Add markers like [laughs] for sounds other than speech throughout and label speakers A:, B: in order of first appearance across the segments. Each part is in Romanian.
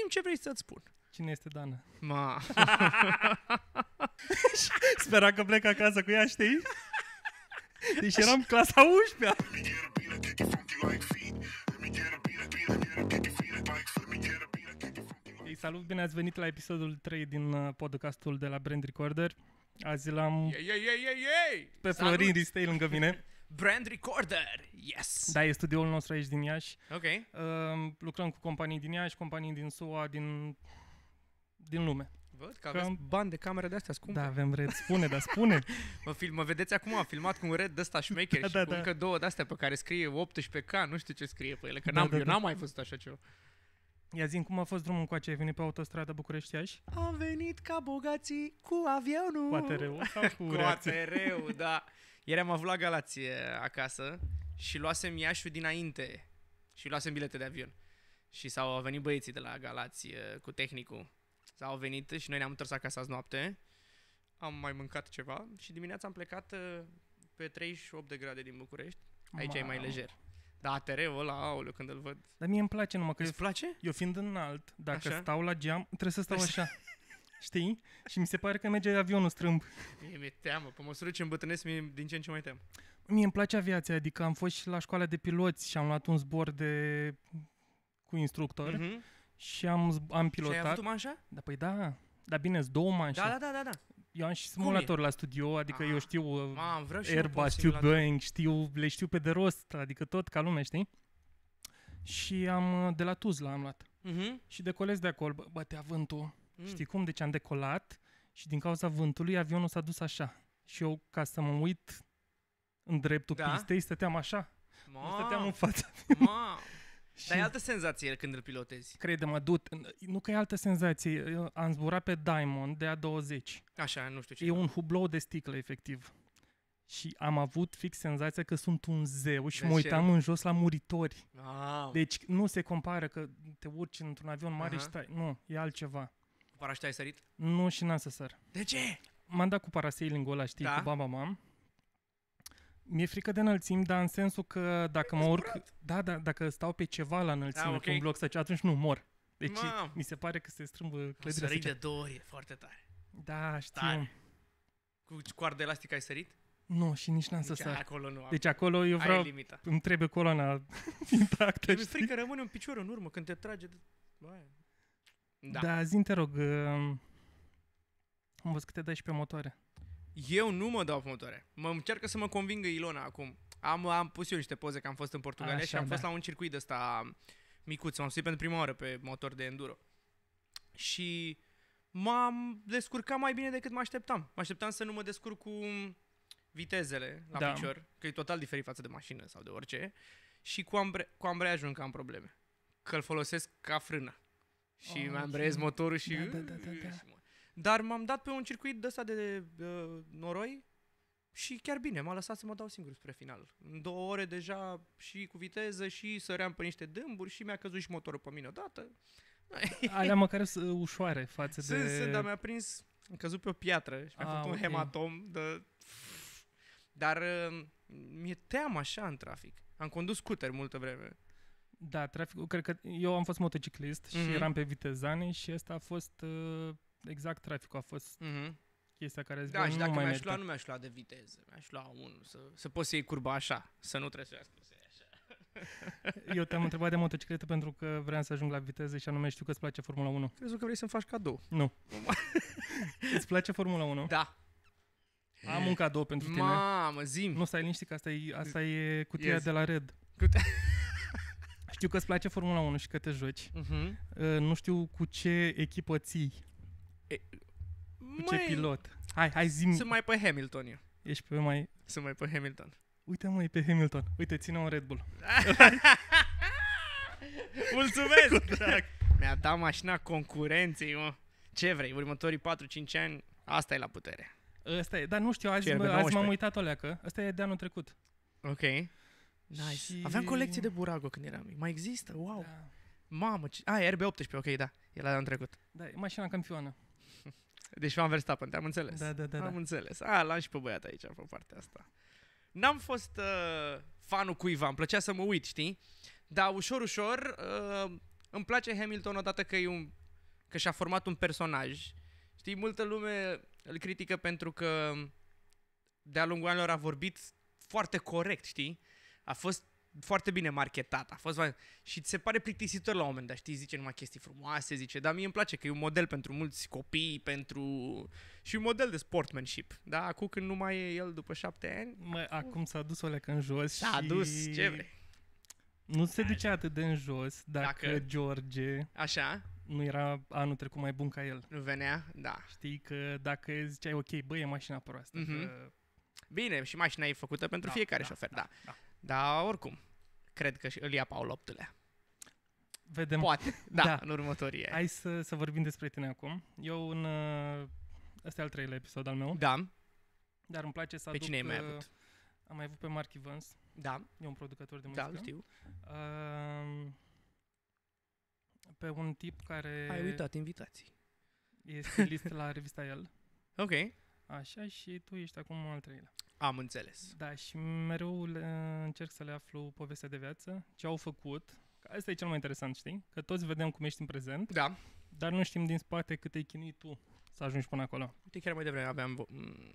A: Zim ce vrei să-ți spun.
B: Cine este Dana? Ma. [laughs] Spera că plec acasă cu ea, știi? Deci eram clasa 11 Ei, salut, bine ați venit la episodul 3 din uh, podcastul de la Brand Recorder. Azi l-am yeah, yeah, yeah, pe Florin Ristei lângă mine.
A: Brand Recorder,
B: yes! Da, e studioul nostru aici din Iași. Ok. Uh, lucrăm cu companii din Iași, companii din SUA, din, din lume. Văd că aveți bani de camere de astea scumpe. Da, avem red, spune, dar spune.
A: [laughs] mă, film, mă vedeți acum, am filmat cu un red de ăsta șmecher [laughs] da, și da, cu da. încă două de astea pe care scrie 18K, nu știu ce scrie pe ele, că da, n-am, da, eu da. n-am mai văzut așa ceva.
B: Ia zi, cum a fost drumul cu ai venit pe autostrada bucurești -Iași?
A: Am venit ca bogații cu avionul. Cu atr sau cu [laughs] Cu atr da. Ieri am
B: avut la Galație acasă
A: și luasem Iașiul dinainte și luasem bilete de avion. Și s-au venit băieții de la Galați eh, cu tehnicul. S-au venit și noi ne-am întors acasă azi noapte. Am mai mâncat ceva și dimineața am plecat eh, pe 38 de grade din București. Aici Ma. e mai lejer. Da, atr ăla, aoleu, când îl văd.
B: Dar mie îmi place numai că... Îți place? Eu fiind înalt, dacă așa? stau la geam, trebuie să stau așa. [laughs] știi? Și mi se pare că merge avionul strâmb.
A: Mie mi-e teamă, pe măsură ce îmbătrânesc, mi din ce în ce mai teamă.
B: Mie îmi place aviația, adică am fost și la școala de piloți și am luat un zbor de cu instructor mm-hmm. și am, am pilotat. Și ai avut manșa? Da, păi da. Dar bine, două manșe. Da, da, da, da. da. Eu am și simulator la studio, adică ah. eu știu uh, Mam, vreau și Airbus, știu Boeing, știu, le știu pe de rost, adică tot ca lume, știi? Și am uh, de la Tuzla am luat. Uh-huh. Și decolez de acolo, bă, bătea vântul Mm. Știi cum? Deci am decolat și din cauza vântului avionul s-a dus așa. Și eu, ca să mă uit în dreptul da? pistei, stăteam așa.
A: Ma. Nu stăteam în fața. Ma. [laughs] Și Dar e altă senzație când îl pilotezi.
B: Crede-mă, du Nu că e altă senzație. Eu am zburat pe Diamond de A20. Așa, nu știu ce. E un hublou de sticlă, efectiv. Și am avut fix senzația că sunt un zeu și de mă uitam în jos la muritori. Wow. Deci nu se compară că te urci într-un avion mare uh-huh. și stai. Nu, e altceva. Paraștea ai sărit? Nu și n-am să sar. De ce? M-am dat cu parasailing ăla, știi, da? cu baba mam. Mi-e frică de înălțim, dar în sensul că dacă mă urc... Da, da, dacă stau pe ceva la înălțime, da, okay. un bloc, să atunci nu mor. Deci Mam. mi se pare că se strâmbă clădirea. Sărit de două ori, e foarte tare. Da, știu. Tare.
A: Cu coardă elastică ai sărit?
B: Nu, și nici n-am nici să sar. Acolo nu am. Deci acolo eu vreau... Ai limita. Îmi trebuie coloana [laughs] intactă, Mi-e frică,
A: rămâne un picior în urmă când te trage... De... Bă, da. Da,
B: zi te rog, uh, am văzut că te dai și pe motoare.
A: Eu nu mă dau pe motoare. Mă încearcă să mă convingă Ilona acum. Am, am pus eu niște poze că am fost în Portugalia Așa, și am da. fost la un circuit de ăsta micuț. M-am suit pentru prima oară pe motor de enduro. Și m-am descurcat mai bine decât mă așteptam. Mă așteptam să nu mă descurc cu vitezele la da. picior, că e total diferit față de mașină sau de orice, și cu, ambre- cu ambreiajul încă am probleme. Că îl folosesc ca frână și oh, mi-am okay. motorul și... Da, da, da, da, da. Dar m-am dat pe un circuit de ăsta de de uh, noroi și chiar bine, m-a lăsat să mă dau singur spre final. În două ore deja și cu viteză și săream pe niște dâmburi și mi-a căzut și motorul pe mine odată. [laughs] Alea
B: măcar sunt ușoare față sunt, de... Sunt, sunt, dar mi-a
A: prins, am căzut pe o piatră și mi-a ah, făcut okay. un hematom de... Dar uh, mi-e teamă așa în trafic.
B: Am condus scuter multă vreme. Da, traficul, cred că eu am fost motociclist mm-hmm. și mhm. eram pe vitezane și asta a fost, uh, exact traficul a fost mm-hmm. chestia care Da, și dacă mi-aș lua, nu
A: mi-aș lua de viteză, mi-aș lua unul, să, să poți să iei curba așa, să nu trebuie să așa.
B: [laughs] Eu te-am întrebat de motocicletă pentru că vreau să ajung la viteză și anume știu că îți place Formula 1. Crezi că vrei să-mi faci cadou? Nu. [laughs] îți place Formula 1? Da. Am un cadou pentru tine. Mamă, zim! Nu, stai liniștit că asta e, asta e cutia yes. de la Red. Cutia... [laughs] Știu că îți place Formula 1 și că te joci. Uh-huh. Nu știu cu ce echipă ții. E... Cu ce pilot. Hai, hai zi Sunt mai pe Hamilton eu. Ești pe mai... Sunt mai pe Hamilton. Uite mă, e pe Hamilton. Uite, ține un Red Bull. [laughs] Mulțumesc!
A: [laughs] Mi-a dat mașina concurenței, mă. Ce vrei? Următorii 4-5 ani, asta e la putere.
B: Ăsta e, dar nu știu, azi, azi m-am uitat o leacă. Ăsta e de anul trecut. Ok. Nice. Și... Aveam colecție
A: de Burago când eram mic. Mai există? Wow. Da. Mamă, ce... A, RB18, ok, da.
B: E la anul trecut. Da, e mașina campioană. [laughs] Deci am Verstappen, te-am înțeles. Da, da, da. da. Am da.
A: înțeles. A, l-am și pe băiat aici, pe partea asta. N-am fost uh, fanul cuiva, îmi plăcea să mă uit, știi? Dar ușor, ușor, uh, îmi place Hamilton odată că, e un, că și-a format un personaj. Știi, multă lume îl critică pentru că de-a lungul anilor a vorbit foarte corect, știi? a fost foarte bine marketat, a fost și ți se pare plictisitor la un moment dat, știi, zice numai chestii frumoase, zice, dar mie îmi place că e un model pentru mulți copii, pentru și un model de sportmanship, da, acum când nu mai e el după șapte ani.
B: Mă, acum, acum s-a dus o leacă în jos S-a și... dus, ce vrei? Nu se duce atât de în jos dacă, dacă George Așa nu era anul trecut mai bun ca el. Nu venea, da. Știi că dacă ziceai, ok, băi, e mașina proastă. Mm-hmm. Că... Bine, și mașina e făcută pentru da, fiecare da, șofer, da. da. da. Dar
A: oricum, cred că îl ia Paul VIII-lea.
B: Vedem. Poate, [laughs] da, da. în următorie. Hai să, să vorbim despre tine acum. Eu în... Uh, ăsta e al treilea episod al meu. Da. Dar îmi place să pe aduc... Pe cine ai mai uh, avut? Am mai avut pe Mark Evans. Da. E un producător de da, muzică. Da, știu. Uh, pe un tip care... Ai uitat invitații. Este list la revista El. [laughs] Ok. Așa și tu ești acum al treilea. Am înțeles. Da, și mereu le, încerc să le aflu povestea de viață, ce au făcut. Asta e cel mai interesant, știi? Că toți vedem cum ești în prezent, da. dar nu știm din spate cât te-ai chinuit tu să ajungi până acolo. Uite, chiar mai devreme aveam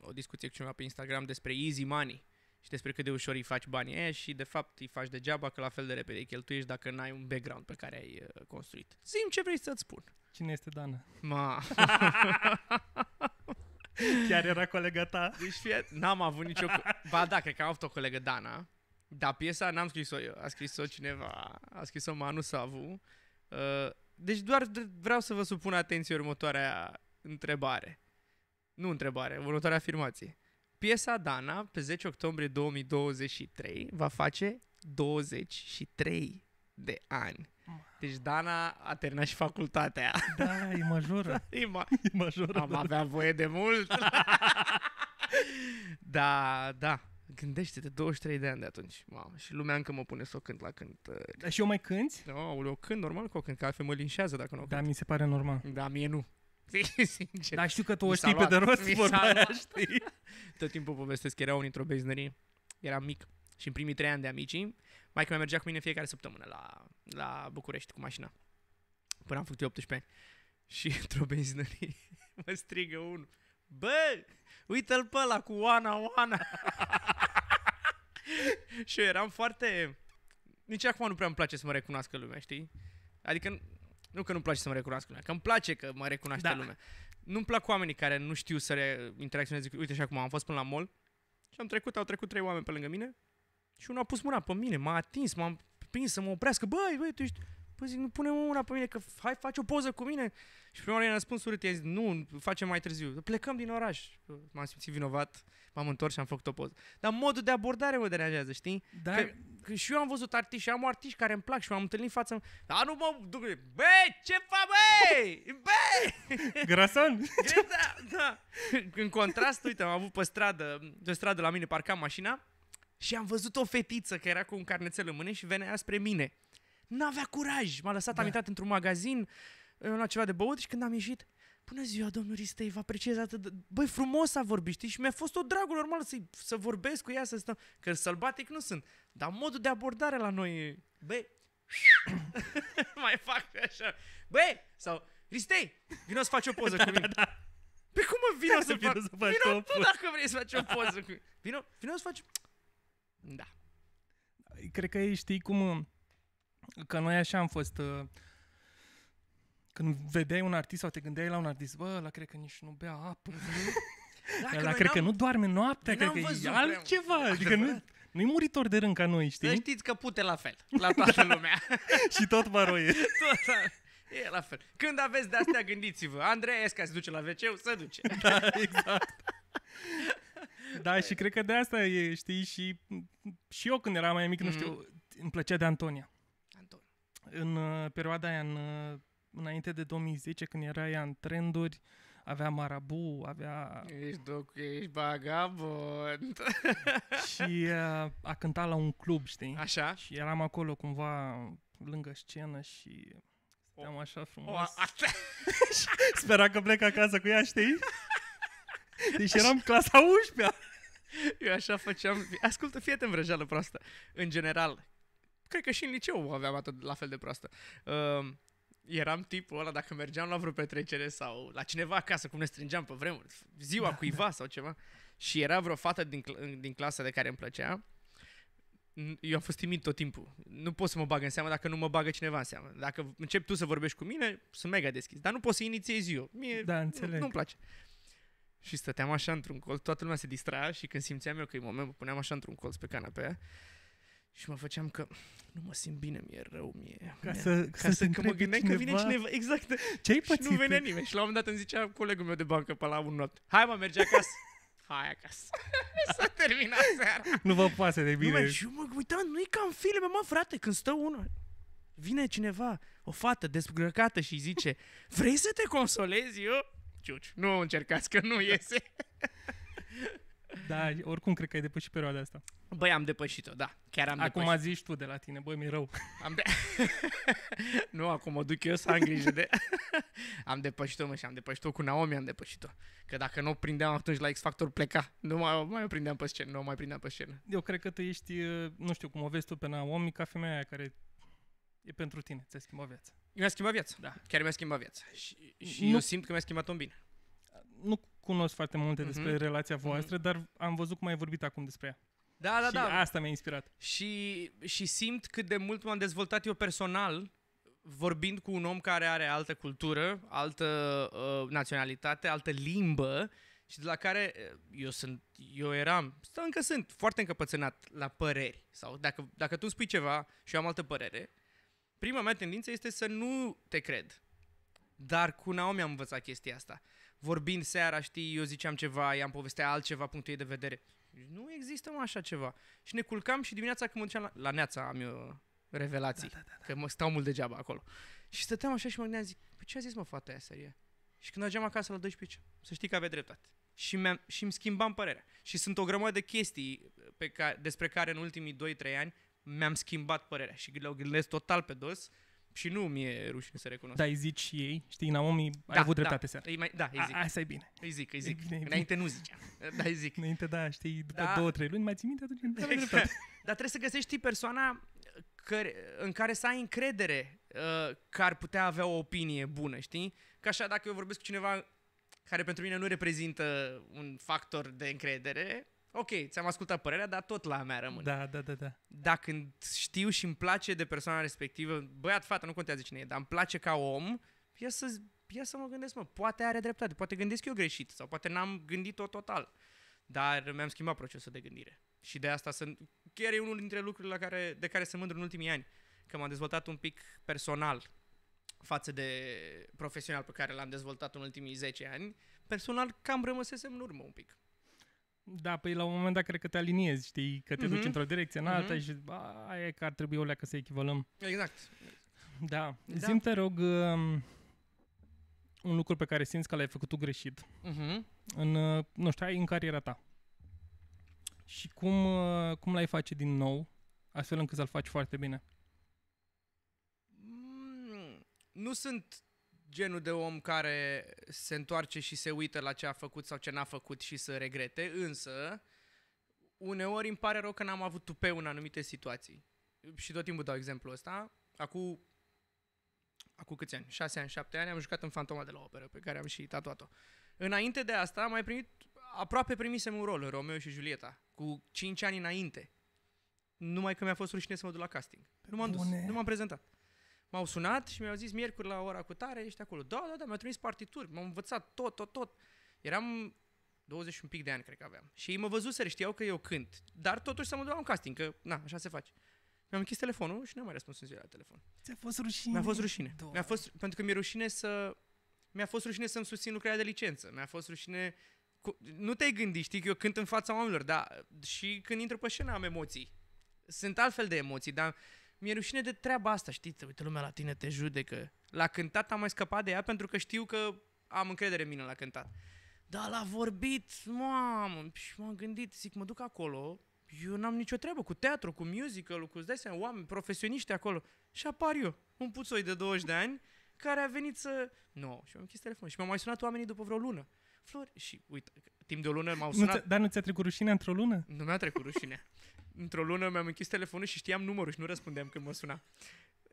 A: o discuție cu cineva pe Instagram despre easy money și despre cât de ușor îi faci banii aia și de fapt îi faci degeaba că la fel de repede îi cheltuiești dacă n-ai un background pe care ai uh, construit.
B: Zim ce vrei să-ți spun. Cine este Dana? Ma. [laughs] Chiar era colega
A: ta? Deci fie, n-am avut nicio... Ba da, cred că am avut o colegă, Dana. Dar piesa n-am scris-o eu, a scris-o cineva, a scris-o Manu Savu. Uh, deci doar vreau să vă supun atenție următoarea întrebare. Nu întrebare, următoarea afirmație. Piesa Dana, pe 10 octombrie 2023, va face 23 de ani. Deci Dana a terminat și facultatea.
B: Da, e majoră.
A: [laughs] e, ma- e majoră. Am da. avea voie de mult. [laughs] da, da. Gândește-te, 23 de ani de atunci. Mamă, și lumea încă mă pune să o cânt la cânt. Uh, Dar și eu mai cânti? Da, o cânt, normal că o cânt, că altfel mă linșează dacă nu o da, cânt. Da, mi
B: se pare normal. Da, mie nu. [laughs] Sincer. Dar știu că tu o știi pe de rost, vorba aia, știi?
A: Tot timpul povestesc că era un într-o beznărie. Era mic. Și în primii trei ani de amicii, mai că mai mergea cu mine fiecare săptămână la la București cu mașina. Până am făcut 18 ani. [laughs] Și într-o benzinărie [laughs] mă strigă unul. Bă, uite-l pe ăla cu Oana, Oana. [laughs] și eu eram foarte... Nici acum nu prea îmi place să mă recunoască lumea, știi? Adică nu că nu-mi place să mă recunoască lumea, că îmi place că mă recunoaște da. lumea. Nu-mi plac oamenii care nu știu să interacționeze. Uite și acum am fost până la mall și am trecut, au trecut trei oameni pe lângă mine și unul a pus mâna pe mine, m-a atins, m-am prins să mă oprească, băi, băi, tu ești... Păi zic, nu pune mâna pe mine, că hai, faci o poză cu mine. Și prima oară i a răspuns urât, i zis, nu, facem mai târziu. Plecăm din oraș. M-am simțit vinovat, m-am întors și am făcut o poză. Dar modul de abordare mă deranjează, știi? Da. Că, că, și eu am văzut artiști și am artiști care îmi plac și m-am întâlnit față. Dar nu mă duc, Bă, ce fa,
B: bă? Bă! Grasan? da, exact,
A: da. În contrast, uite, am avut pe stradă, pe stradă la mine, parcam mașina și am văzut o fetiță care era cu un carnețel în mână și venea spre mine. N-avea curaj. M-a lăsat, da. am intrat într-un magazin, am luat ceva de băut și când am ieșit, Bună ziua, domnul Ristei, vă apreciez atât de... Băi, frumos a vorbit, știi? Și mi-a fost o dragul normal să, să vorbesc cu ea, să stăm... Că sălbatic nu sunt. Dar modul de abordare la noi... Băi... [laughs] mai fac așa. Băi! Sau... Ristei, vino să faci o poză [laughs] da, cu mine. Da, da. Pe păi cum mă, vino să, să fac... Vino tu dacă vrei să faci o poză cu mine. Vino, vino să faci...
B: Da. Cred că știi cum... Că noi așa am fost... Uh, când vedeai un artist sau te gândeai la un artist, bă, la cred că nici nu bea apă. [laughs] Dacă la cred că nu doarme noaptea, cred că e altceva. Adică nu, nu-i muritor de rând ca noi, știi? Să știți
A: că pute la fel, la [laughs] toată da. lumea.
B: [laughs] și tot baroie.
A: tot, e la fel. Când aveți de-astea, gândiți-vă. Andreea Esca se duce la wc se duce. da,
B: exact. Da, și cred că de asta e, știi, și, și eu când eram mai mic, mm-hmm. nu mm. știu, îmi plăcea de Antonia. Anton. În uh, perioada aia, în, uh, înainte de 2010, când era ea în trenduri, avea marabu, avea... Ești
A: duc, ești
B: bagabond. [laughs] și uh, a cântat la un club, știi? Așa. Și eram acolo cumva lângă scenă și stăteam așa frumos. O, a... [laughs] Spera că plec acasă cu ea, știi? [laughs] Deci eram clasa 11
A: Eu așa făceam... Ascultă, fie în vrăjeală proastă. În general, cred că și în liceu aveam atât la fel de proastă. Uh, eram tipul ăla, dacă mergeam la vreo petrecere sau la cineva acasă, cum ne strângeam pe vremuri, ziua da, cuiva da. sau ceva, și era vreo fată din, din clasa de care îmi plăcea, eu am fost timid tot timpul. Nu pot să mă bag în seamă dacă nu mă bagă cineva în seamă. Dacă începi tu să vorbești cu mine, sunt mega deschis. Dar nu poți să inițiezi eu.
B: Mie da, înțeleg. nu-mi place.
A: Și stăteam așa într-un colț, toată lumea se distra și când simțeam eu că e moment, mă puneam așa într-un colț pe canapea și mă făceam că nu mă simt bine, mi-e rău, mie. Ca să, ca să, să că mă gândeam cineva. că vine cineva. Exact. Ce ai pățit? Și nu venea nimeni. Și la un moment dat îmi zicea colegul meu de bancă pe la un not. Hai mă, merge acasă. Hai acasă. [laughs] S-a terminat seara.
B: Nu vă pasă de bine. Nu, și
A: eu mă uitam, nu e ca în filme, mă, frate, când stă unul. Vine cineva, o fată desbrăcată și îi zice, vrei să te consolezi eu? Ciuci. Nu încercați, că nu iese.
B: Da, oricum cred că ai depășit perioada asta.
A: Băi, am depășit-o, da. Chiar am Acum depășit. zici tu de la tine, băi, mi-e rău. Am de... [laughs] nu, acum mă duc eu să am grijă de... [laughs] am depășit-o, mă, și am depășit-o cu Naomi, am depășit-o. Că dacă nu o prindeam atunci la X Factor pleca. Nu mai, mai o prindeam pe scenă, nu mai prindeam pe scenă.
B: Eu cred că tu ești, nu știu cum o vezi tu pe Naomi, ca femeia aia care e pentru tine, ți-a schimbat viața.
A: Mi-a schimbat viața. Da, chiar mi-a schimbat viața. Și, și nu, eu simt că mi-a schimbat-o în bine.
B: Nu cunosc foarte multe mm-hmm. despre relația mhm. voastră, mm-hmm. dar am văzut cum ai vorbit acum despre ea.
A: Da, da, și da. asta mi-a inspirat. Și, și simt cât de mult m-am dezvoltat eu personal vorbind cu un om care are altă cultură, altă uh, naționalitate, altă limbă și de la care uh, eu sunt, eu eram, încă sunt foarte încăpățânat la păreri. Sau dacă, dacă tu spui ceva și eu am altă părere, prima mea tendință este să nu te cred. Dar cu Naomi am învățat chestia asta. Vorbind seara, știi, eu ziceam ceva, i-am povestea altceva, punctul ei de vedere. Deci nu există mă, așa ceva. Și ne culcam și dimineața când mă duceam la, la neața, am eu revelații, da, da, da, da. că mă stau mult degeaba acolo. Și stăteam așa și mă gândeam, zic, păi ce a zis mă fata aia serie? Și când ajungeam acasă la 12, să știi că avea dreptate. Și, și îmi schimbam părerea. Și sunt o grămadă de chestii pe care, despre care în ultimii 2-3 ani mi-am schimbat părerea și le-o gândesc total pe dos și nu mi-e rușine să recunosc. Da, îi
B: zici și ei, știi, Naomi, da, ai avut da. dreptate da, seara. Mai, da, îi zic. A, asta e bine.
A: Îi zic, îi zic. bine, Înainte bine. nu zicea. da, îi
B: zic. Înainte, da, știi, după da. două, trei luni, mai ții minte atunci exact. dreptate.
A: [laughs] Dar trebuie să găsești persoana care, în care să ai încredere uh, că ar putea avea o opinie bună, știi? Că așa, dacă eu vorbesc cu cineva care pentru mine nu reprezintă un factor de încredere, ok, ți-am ascultat părerea, dar tot la mea rămâne. Da, da, da, da. Dacă știu și îmi place de persoana respectivă, băiat, fată, nu contează cine e, dar îmi place ca om, ia să, ia să mă gândesc, mă, poate are dreptate, poate gândesc eu greșit sau poate n-am gândit-o total. Dar mi-am schimbat procesul de gândire. Și de asta sunt, chiar e unul dintre lucrurile la care, de care sunt mândru în ultimii ani, că m-am dezvoltat un pic personal față de profesional pe care l-am dezvoltat în ultimii 10 ani, personal cam rămăsesem în urmă un pic.
B: Da, păi la un moment dat cred că te aliniezi, știi, că te mm-hmm. duci mhm. într-o direcție, în mhm. alta mm-hmm. și ba, aia e că ar trebui o leacă să echivalăm. Exact. Da. da. Zim, te rog, um, un lucru pe care simți că l-ai făcut tu greșit mm-hmm. în, uh, nu știu, ai în cariera ta. Și cum, uh, cum l-ai face din nou, astfel încât să-l faci foarte bine?
A: Mm, nu sunt genul de om care se întoarce și se uită la ce a făcut sau ce n-a făcut și să regrete, însă uneori îmi pare rău că n-am avut tupeu în anumite situații. Și tot timpul dau exemplu ăsta. Acum, acu câți ani? 6 ani, 7 ani am jucat în Fantoma de la Operă, pe care am și tatuat-o. Înainte de asta am mai primit, aproape primisem un rol în Romeo și Julieta, cu 5 ani înainte. Numai că mi-a fost rușine să mă duc la casting. Nu m-am dus, nu m-am prezentat m-au sunat și mi-au zis miercuri la ora cu tare, ești acolo. Da, da, da, mi-au trimis partituri, m-am învățat tot, tot, tot. Eram 20 un pic de ani, cred că aveam. Și ei mă văzuseră, știau că eu cânt. Dar totuși să mă mă la un casting, că na, așa se face. Mi-am închis telefonul și n-am mai răspuns în ziua la telefon.
B: Ți-a fost rușine? Mi-a fost rușine.
A: Mi-a fost, pentru că mi-e rușine să... Mi-a fost rușine să-mi susțin lucrarea de licență. Mi-a fost rușine... Cu, nu te-ai gândit, știi, că eu cânt în fața oamenilor, dar și când intru pe scenă am emoții. Sunt altfel de emoții, dar mi-e rușine de treaba asta, știi? Uite, lumea la tine te judecă. La cântat am mai scăpat de ea pentru că știu că am încredere în mine la cântat. Dar la vorbit, mamă, și m-am gândit, zic, mă duc acolo, eu n-am nicio treabă cu teatru, cu musical, cu, îți seama, oameni, profesioniști acolo. Și apar eu, un puțoi de 20 de ani, care a venit să... Nu, no. și am închis telefonul. Și m au mai sunat oamenii după vreo lună. Flori, și uite, timp de o lună m-au sunat. Nu
B: dar nu ți-a trecut rușinea într-o lună? Nu
A: mi-a trecut rușinea într-o lună mi-am închis telefonul și știam numărul și nu răspundeam când mă suna.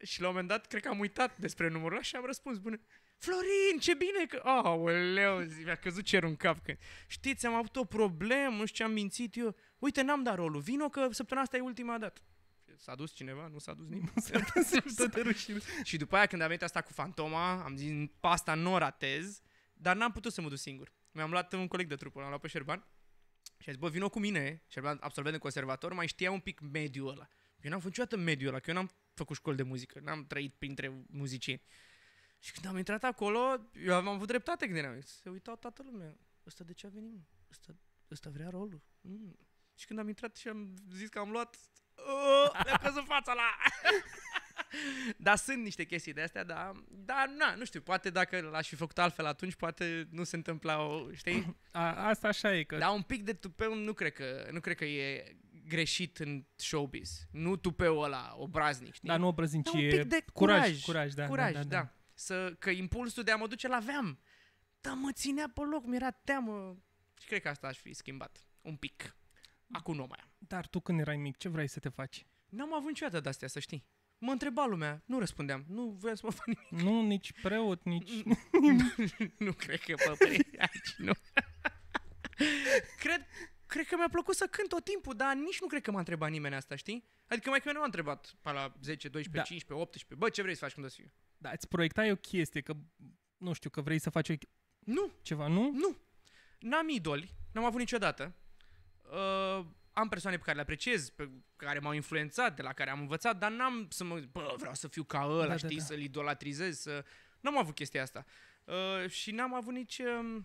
A: Și la un moment dat, cred că am uitat despre numărul ăla și am răspuns, „Bune, Florin, ce bine că... Aoleu, zi, mi-a căzut cerul în cap. Că... Știți, am avut o problemă, nu știu ce am mințit eu. Uite, n-am dat rolul, vino că săptămâna asta e ultima dată. S-a dus cineva, nu s-a dus nimeni. S-a dus, [laughs] tot rușine. și după aia, când a venit asta cu fantoma, am zis, pasta nu ratez, dar n-am putut să mă duc singur. Mi-am luat un coleg de trupă, l-am luat pe Șerban și a zis, bă, vină cu mine, și am absolvent de conservator, mai știa un pic mediul ăla. Eu n-am făcut niciodată mediul ăla, că eu n-am făcut școli de muzică, n-am trăit printre muzicieni. Și când am intrat acolo, eu am avut dreptate când eram. Se uita toată lumea. Ăsta de ce a venit? Ăsta, ăsta vrea rolul. Mm. Și când am intrat și am zis că am luat... Oh, le a căzut fața la... [laughs] [laughs] dar sunt niște chestii de astea, dar, dar na, nu știu, poate dacă l-aș fi făcut altfel atunci, poate nu se întâmpla o, știi? A, asta așa e că... Dar un pic de tupeu nu cred că, nu cred că e greșit în showbiz. Nu tupeu ăla, obraznic, știi? Dar nu obraznicie, dar un pic de curaj, curaj, curaj, da, curaj, da, da, da. da. Să, că impulsul de a mă duce la aveam. Dar mă ținea pe loc, mi-era teamă. Și cred că asta aș fi schimbat. Un pic.
B: Acum nu mai am. Dar tu când erai mic, ce vrei să te faci? N-am
A: avut niciodată de-astea, să știi. Mă întreba lumea, nu răspundeam, nu vreau să mă fac nimic. Nu, nici preot, nici... nu [laughs] cred că mă păi, aici, nu. [laughs] cred, cred că mi-a plăcut să cânt tot timpul, dar nici nu cred că m-a întrebat nimeni asta, știi? Adică mai că nu m-a întrebat pe la 10, 12, da. 15, 18, bă, ce vrei să faci când o să fiu?
B: Da, îți proiectai o chestie, că nu știu, că vrei să faci o... Nu. Ceva, nu? Nu.
A: N-am idoli, n-am avut niciodată. Uh, am persoane pe care le apreciez, pe care m-au influențat, de la care am învățat, dar n-am să mă... Bă, vreau să fiu ca ăla, da, da știi? Da, da. Să-l idolatrizez, să... N-am avut chestia asta. Uh, și n-am avut nici... Uh,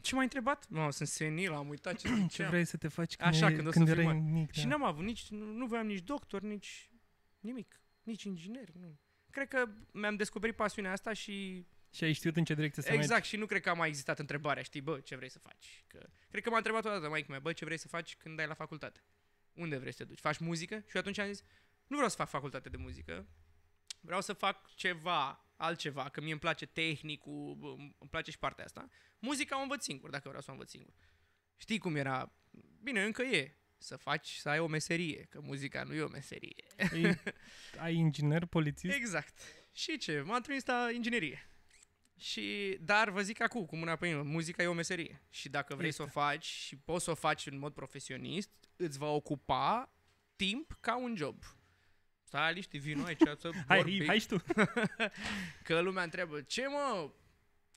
A: ce m-ai întrebat? Nu, no, sunt senil, am uitat ce [clears throat] ziceam. Ce vrei să te faci când, Așa, e, când, când o să erai mic. Da. Și n-am avut nici, nu, nu voiam nici doctor, nici
B: nimic, nici inginer, nu.
A: Cred că mi-am descoperit pasiunea asta și
B: și ai știut în ce direcție să Exact,
A: mergi. și nu cred că a mai existat întrebarea, știi, bă, ce vrei să faci? Că... Cred că m-a întrebat dată, maică mea, bă, ce vrei să faci când ai la facultate? Unde vrei să te duci? Faci muzică? Și atunci am zis, nu vreau să fac facultate de muzică, vreau să fac ceva, altceva, că mie îmi place tehnicul, bă, îmi place și partea asta. Muzica o învăț singur, dacă vreau să o învăț singur. Știi cum era? Bine, încă e, să faci, să ai o meserie, că muzica nu e o meserie. Ei,
B: ai inginer, polițist?
A: Exact. Și ce? m am trimis la inginerie. Și, dar vă zic acum, cu mâna pe inimă, muzica e o meserie. Și dacă vrei să o faci și poți să o faci în mod profesionist, îți va ocupa timp ca un job. Stai liniște, vin aici
B: să [laughs] hai, hai și
A: tu. [laughs] că lumea întreabă, ce mă,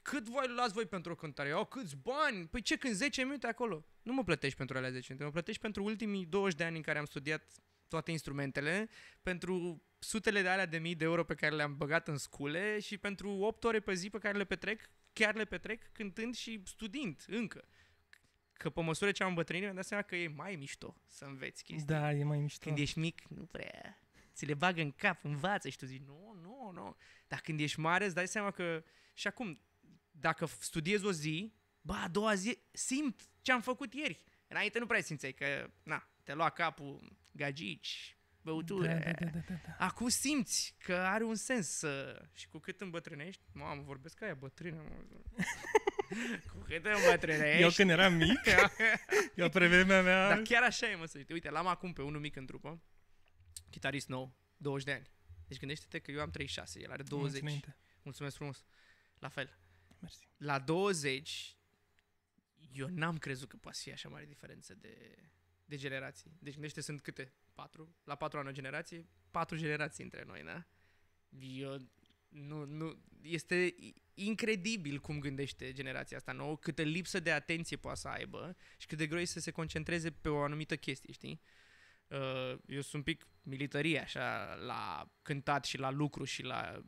A: cât voi luați voi pentru o cântare? Au câți bani? Păi ce, când 10 minute acolo? Nu mă plătești pentru alea 10 minute, mă plătești pentru ultimii 20 de ani în care am studiat toate instrumentele, pentru sutele de alea de mii de euro pe care le-am băgat în scule și pentru 8 ore pe zi pe care le petrec, chiar le petrec cântând și studiind încă. Că pe măsură ce am îmbătrânit, mi-am dat seama că e mai mișto să înveți chestii. Da, e mai mișto. Când ești mic, nu prea. Ți le bagă în cap, învață și tu zici, nu, nu, nu. Dar când ești mare, îți dai seama că... Și acum, dacă studiezi o zi, ba, a doua zi simt ce am făcut ieri. Înainte nu prea simțeai că, na, te lua capul gagici, băutură. Da, da, da, da, da. Acum simți că are un sens să... Și cu cât îmbătrânești... Mamă, vorbesc ca aia bătrână, mă. cu cât îmbătrânești... Eu când eram mic, eu pe vremea mea... Dar chiar așa e, mă, să uite. Uite, l-am acum pe unul mic în trupă, chitarist nou, 20 de ani. Deci gândește-te că eu am 36, el are 20. Mulțumesc, Mulțumesc frumos. La fel. Mersi. La 20, eu n-am crezut că poate fi așa mare diferență de de generații. Deci gândește, sunt câte? Patru? La patru ani o generație? Patru generații între noi, da? Eu nu, nu, este incredibil cum gândește generația asta nouă, câtă lipsă de atenție poate să aibă și cât de greu să se concentreze pe o anumită chestie, știi? Uh, eu sunt un pic militarie așa la cântat și la lucru și la...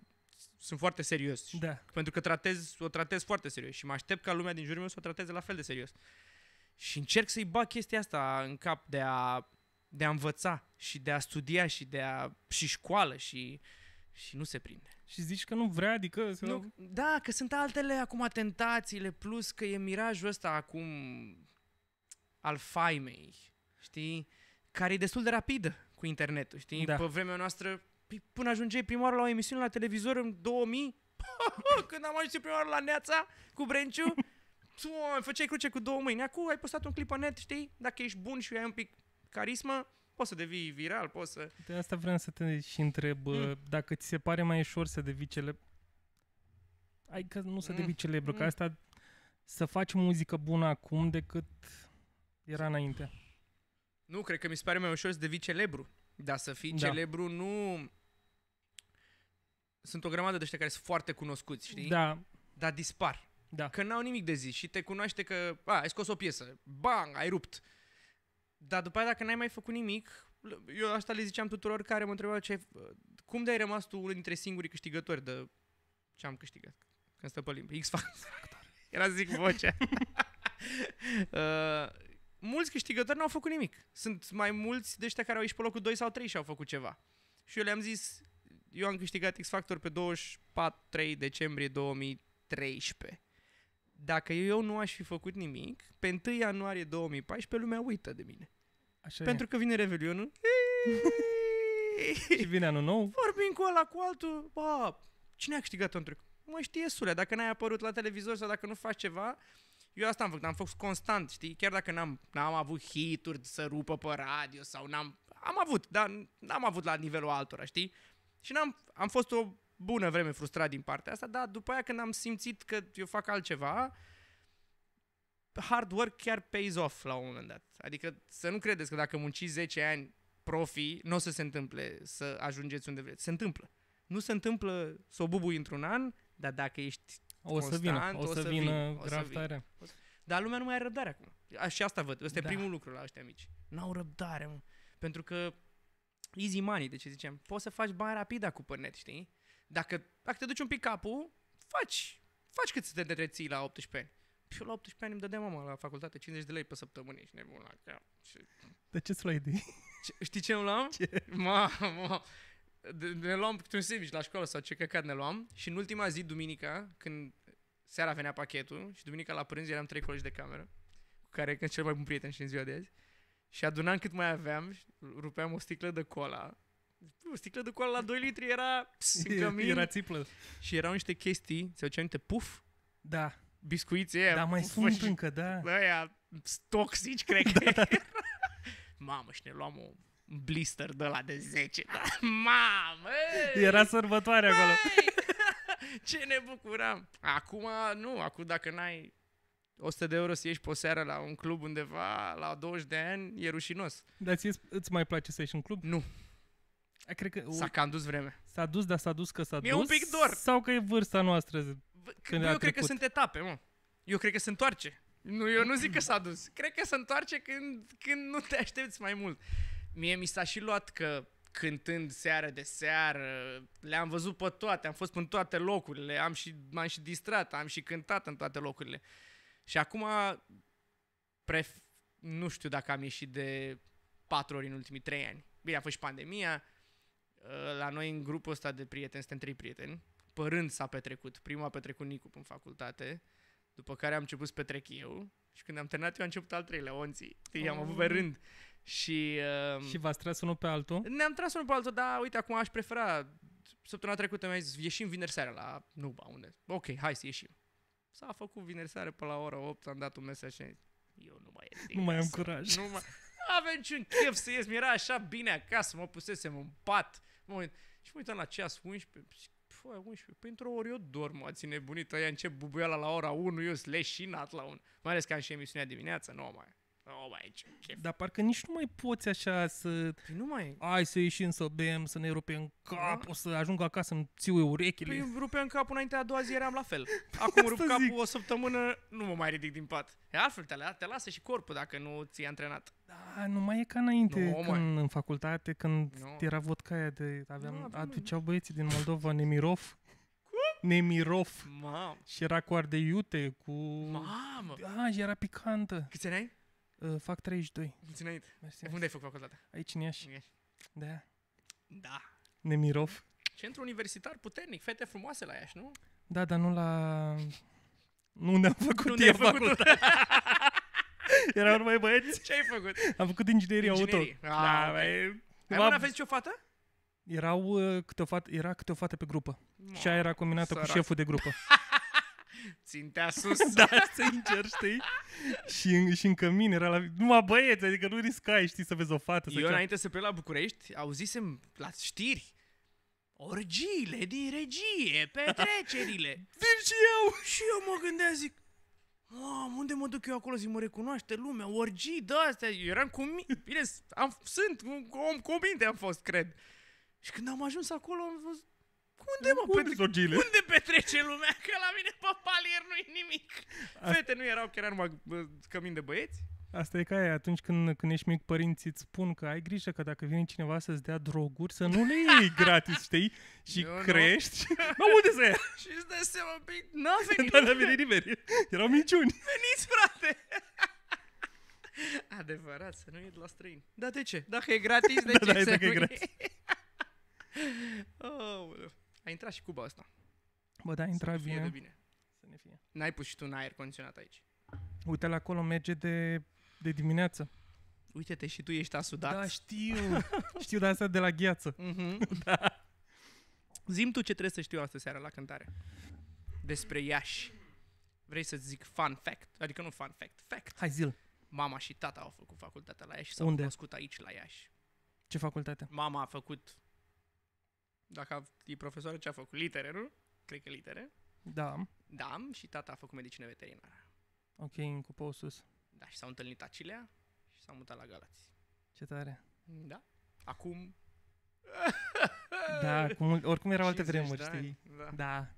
A: Sunt foarte serios. Da. Pentru că tratez, o tratez foarte serios și mă aștept ca lumea din jurul meu să o trateze la fel de serios. Și încerc să-i bag chestia asta în cap de a, de a învăța și de a studia și de a... și școală și... Și nu se prinde.
B: Și zici că nu vrea, adică... Să... Nu, da, că sunt
A: altele acum tentațiile, plus că e mirajul ăsta acum al faimei, știi? Care e destul de rapidă cu internetul, știi? Da. Pe vremea noastră, până ajungeai oară la o emisiune la televizor în 2000, [laughs] când am ajuns oară la Neața cu Brenciu, Țuam, făceai cruce cu două mâini. Acum ai postat un clip pe net, știi? Dacă ești bun și ai un pic carismă, poți să devii viral, poți să...
B: De asta vreau să te și întreb, mm. dacă ți se pare mai ușor să devii celeb... Ai că nu să mm. devii celebru, mm. că asta să faci muzică bună acum decât era înainte.
A: Nu, cred că mi se pare mai ușor să devii celebru. Dar să fii da. celebru nu... Sunt o grămadă de ăștia care sunt foarte cunoscuți, știi? Da. Dar dispar. Da. Că n-au nimic de zis și te cunoaște că, a, ai scos o piesă, bang, ai rupt. Dar după aia, dacă n-ai mai făcut nimic, eu asta le ziceam tuturor care mă întrebau ce, cum de-ai rămas tu unul dintre singurii câștigători de ce am câștigat când stă pe limbi. X-Factor. [laughs] Era zic vocea. [laughs] uh, mulți câștigători n-au făcut nimic. Sunt mai mulți de ăștia care au ieșit pe locul 2 sau 3 și au făcut ceva. Și eu le-am zis, eu am câștigat X-Factor pe 24 3 decembrie 2013 dacă eu nu aș fi făcut nimic, pe 1 ianuarie 2014 lumea uită de mine. Așa Pentru e. că vine Revelionul. [laughs] și vine anul nou. Vorbim cu ăla, cu altul. Ba, cine a câștigat un truc? Mă știe Sule, dacă n-ai apărut la televizor sau dacă nu faci ceva, eu asta am făcut, am făcut constant, știi? Chiar dacă n-am, n-am avut hituri să rupă pe radio sau n-am... Am avut, dar n-am avut la nivelul altora, știi? Și n-am, am fost o bună vreme frustrat din partea asta, dar după aia când am simțit că eu fac altceva, hard work chiar pays off la un moment dat. Adică să nu credeți că dacă munciți 10 ani profi, nu o să se întâmple să ajungeți unde vreți. Se întâmplă. Nu se întâmplă să o bubui într-un an, dar dacă ești o constant, să vină, o, să, să vină, graftarea. Dar lumea nu mai are răbdare acum. Și asta văd. Ăsta da. primul lucru la ăștia mici. N-au răbdare, mă. Pentru că easy money, de ce ziceam. Poți să faci bani rapid acum pe net, știi? Dacă, dacă te duci un pic capul, faci, faci cât să te întreții la 18 ani. Și păi eu la 18 ani îmi dădeam mama la facultate 50 de lei pe săptămână ești nebun la cap.
B: De ce să de Știi
A: ce îmi luam? Ce? Mamă! Ne luam câte un la școală sau ce căcat ne luam și în ultima zi, duminica, când seara venea pachetul și duminica la prânz eram trei colegi de cameră cu care când cel mai bun prieten și în ziua de azi și adunam cât mai aveam, rupeam o sticlă de cola o sticlă de cola la 2 litri era pss, în cămin. Era țiplă. Și erau niște chestii, se aduceau niște puf.
B: Da. Biscuiți aia. Da, mai sunt și, încă, da.
A: Aia toxici, cred [laughs] da, că da, da. Mamă, și ne luam o blister de la de 10. Da. Mamă! Era
B: sărbătoare Băi! acolo. [laughs] Ce ne
A: bucuram! Acum nu, acum dacă n-ai 100 de euro să ieși pe o seară la un club undeva la 20 de ani, e rușinos.
B: Dar ție îți mai place să ieși în club? Nu. Cred că... S-a cam dus vreme. S-a dus, dar s-a dus că s-a Mi-e dus? un pic dor. Sau că e vârsta noastră v- când Eu cred că sunt
A: etape, mă. Eu cred că se întoarce. Nu, eu nu zic că s-a dus. Cred că se întoarce când, când nu te aștepți mai mult. Mie mi s-a și luat că cântând seară de seară, le-am văzut pe toate, am fost în toate locurile, am și, m-am și distrat, am și cântat în toate locurile. Și acum, pref, nu știu dacă am ieșit de patru ori în ultimii trei ani. Bine, a fost și pandemia, Eh, la noi în grupul ăsta de prieteni, suntem trei prieteni, părând s-a petrecut. Prima a petrecut Nicu în facultate, după care am început să petrec eu și când am terminat eu am început al treilea, onții. oh. i am avut pe oh. rând.
B: Și, uh, și v-ați tras unul pe altul? Ne-am tras unul pe altul, dar uite, acum
A: aș prefera... Săptămâna trecută mi-a zis, ieșim vineri seara la
B: Nuba, unde?
A: Ok, hai să ieșim. S-a făcut vineri seara pe la ora 8, am dat un mesaj și eu
B: nu mai ies Nu mai am curaj. Nu mai...
A: N-avem niciun chef să ies, mi era așa bine acasă, mă pusesem în pat. Uh, Mă uit, și mă uitam la ceas 11, și, 11, păi într-o oră eu dorm, mă, ține bunit, aia încep bubuiala la ora 1, eu sunt leșinat la 1, mai ales că am și emisiunea dimineața, nu mai. Oh, mai ce
B: chef. Dar parcă nici nu mai poți așa să... Păi nu mai... Ai să ieșim, să bem, să ne rupem capul, da? să ajung acasă, îmi țiu urechile. Păi îmi rupeam capul înainte, a doua zi eram la fel. [laughs] Păi Acum
A: rup capul zic. o săptămână, nu mă mai ridic din pat. E altfel, te, te lasă și corpul dacă nu ți-ai antrenat.
B: Da, nu mai e ca înainte, nu, când, în facultate, când no. era vodka aia de... Aveam, no, aduceau băieții din Moldova, Nemirov. Nemirov. Mam. Și era cu ardei iute, cu... Mamă! Da, și era picantă. Câți ani ai? Uh, fac 32.
A: Mulțumit. Mersi, Unde ai făcut facultatea? Aici, în Iași. Iași. Da. Da.
B: Nemirov.
A: Centru universitar puternic, fete frumoase la Iași, nu?
B: Da, dar nu la... Nu ne am făcut Nu ne eu facultatea. [laughs] Erau numai băieți. Ce ai făcut? Am făcut inginerie, auto. Inginerie. Ah, da, băi. Ai mai o fată? Erau uh, câte o fată, era câte o fată pe grupă. Ma, și aia era combinată cu șeful de grupă. [laughs]
A: Țintea sus. [laughs] da, sincer, știi?
B: și, în, și în cămin era la... Numai băieți, adică nu riscai, știi, să vezi o fată. Eu să înainte
A: să plec la București, auzisem la știri orgiile din regie, petrecerile. Vin și eu! Și eu mă gândeam, zic, Mam, unde mă duc eu acolo zic, mă recunoaște lumea, orgii de astea, eu eram cu mine, bine, am, sunt un om cu minte am fost, cred. Și când am ajuns acolo, am văzut
B: unde, mă, unde, petrogile?
A: Unde petrece lumea? [laughs] Că la mine pe palier nu-i nimic. A... Fete nu erau chiar numai cămin de băieți?
B: Asta e ca aia, atunci când, când ești mic, părinții îți spun că ai grijă că dacă vine cineva să-ți dea droguri, să nu le [laughs] iei gratis, știi? Și Eu crești. Nu. [laughs] Mă, unde să ia?
A: Și îți dai seama, băi, n-a venit. Da, n-a venit nimeni. Erau minciuni. Veniți, frate! Adevărat, să nu iei de la străini. Da, de ce? Dacă e gratis, de da, ce da, să dacă nu e gratis. oh, a intrat și cuba asta.
B: Bă, da, a intrat să bine. De
A: bine. Să ne fie. N-ai pus și tu un aer condiționat aici.
B: Uite la acolo merge de, de dimineață. Uite-te și tu ești
A: asudat. Da, știu.
B: [laughs] știu de asta de la gheață. Mm-hmm. [laughs] da.
A: Zim tu ce trebuie să știu astă seara la cântare. Despre Iași. Vrei să zic fun fact? Adică nu fun fact, fact. Hai zil. Mama și tata au făcut facultatea la Iași. S-au Unde? aici la Iași.
B: Ce facultate?
A: Mama a făcut dacă e profesoară, ce a făcut? Litere, nu? Cred că litere. Da. Da, și tata a făcut medicină veterinară.
B: Ok, în cupou sus.
A: Da, și s-au întâlnit acilea și s-au mutat la Galați.
B: Ce tare. Da. Acum...
A: da, cum, oricum erau alte vremuri, știi? Da. da.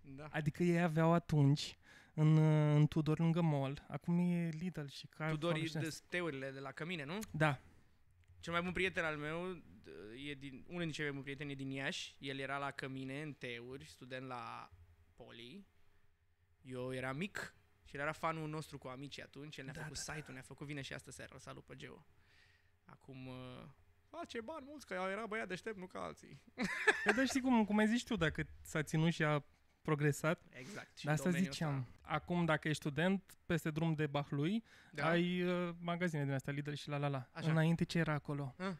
A: da.
B: Adică ei aveau atunci, în, uh, în Tudor lângă Mall, acum e Lidl și Carrefour. Tudor e de
A: steurile de la Cămine, nu? Da. Cel mai bun prieten al meu e din, unul din cei mai buni prieteni e din Iași, el era la Cămine, în Teuri, student la Poli. Eu eram mic și el era fanul nostru cu amicii atunci, el ne-a da, făcut da, da. site-ul, da. ne-a făcut vine și astă seară, salut pe Geo. Acum uh, face bani mulți, că era băiat deștept, nu ca alții.
B: [laughs] Păi da, știi cum, cum ai zis tu, dacă s-a ținut și a progresat. Exact. Dar asta ziceam. Ăsta. Acum, dacă ești student, peste drum de Bahlui, da. ai uh, magazine din astea, Lidl și la la la. Așa. Înainte ce era acolo? Ah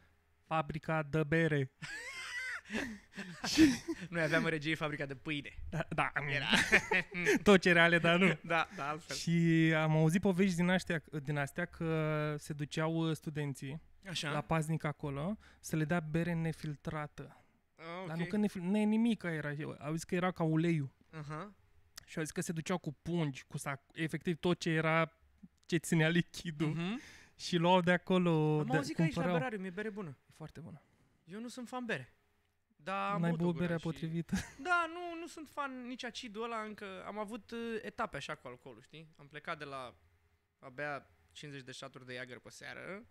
B: fabrica de bere. [laughs] Noi aveam în regie
A: fabrica de pâine. Da, da. Era. [laughs] Tot ce reale, dar nu. Da, da, altfel. Și
B: am auzit povești din astea, din astea că se duceau uh, studenții Așa. la paznic acolo să le dea bere nefiltrată. Ah, okay. Dar nu că nefil... ne nimic era. Au zis că era ca uleiul. Uh-huh. Și au zis că se duceau cu pungi, cu sac, efectiv tot ce era ce ținea lichidul. Uh-huh și luau de acolo... Am de, auzit că aici la Berarium
A: e bere bună. E foarte bună. Eu nu sunt fan bere.
B: Da, N-ai băut berea și... potrivită.
A: [laughs] Da, nu, nu sunt fan nici acidul ăla încă. Am avut uh, etape așa cu alcoolul, știi? Am plecat de la abia 50 de șaturi de iagăr pe seară,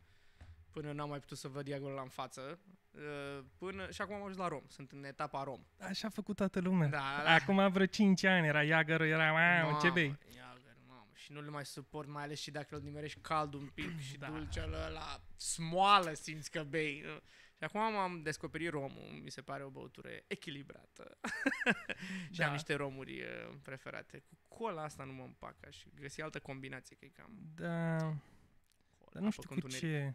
A: până n-am mai putut să văd iagărul la în față, uh, până... și acum am ajuns la Rom. Sunt în etapa Rom.
B: Așa a făcut toată lumea. Da, da. Acum vreo 5 ani era iagărul, era... Mamă, ce bei?
A: Ia și nu le mai suport, mai ales și dacă îl nimerești cald un pic și da. dulcel la smoală simți că bei. Și acum am descoperit romul, mi se pare o băutură echilibrată. [laughs] și da. am niște romuri uh, preferate. Cu cola asta nu mă împacă și găsi altă combinație, că e cam...
B: Da, cola, dar nu știu cu tuneric. ce...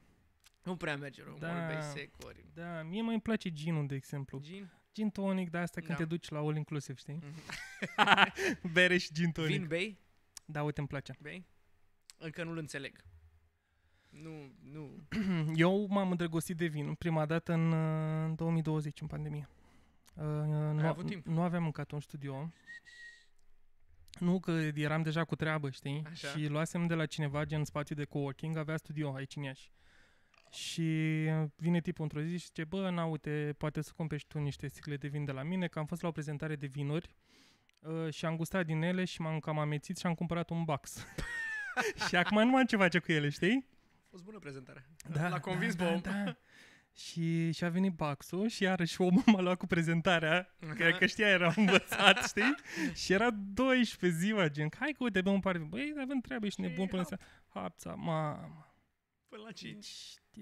B: Nu prea merge romul, da, bei secori. Da, mie mai îmi place ginul, de exemplu. Gin? Gin tonic, de asta când da. te duci la all inclusive, știi? Mm-hmm. [laughs] Bere și gin tonic. Vin bei? Da, uite, îmi place. Vei?
A: Încă nu-l înțeleg. Nu, nu.
B: [clears throat] Eu m-am îndrăgostit de vin prima dată în, uh, în 2020, în pandemie. Uh, nu, avut timp. nu aveam încă un studio. Nu, că eram deja cu treabă, știi? Așa. Și luasem de la cineva, gen spațiu de coworking, avea studio aici în Iași. Și vine tipul într-o zi și zice, bă, na, uite, poate să cumperi tu niște sticle de vin de la mine, că am fost la o prezentare de vinuri uh, uh, și am gustat din ele și m-am cam amețit și am cumpărat un box. [laughs] și acum nu am ce face cu ele, știi?
A: O bună prezentare. Da, L-a da, convins da, da, da.
B: Și, și a venit Baxo și iarăși omul m-a luat cu prezentarea, uh-huh. că știa, era învățat, știi? și era 12 ziua, gen, hai că uite, bă, un par băi, avem treabă, ești nebun până să... Hapța, mamă. Până la
A: 5.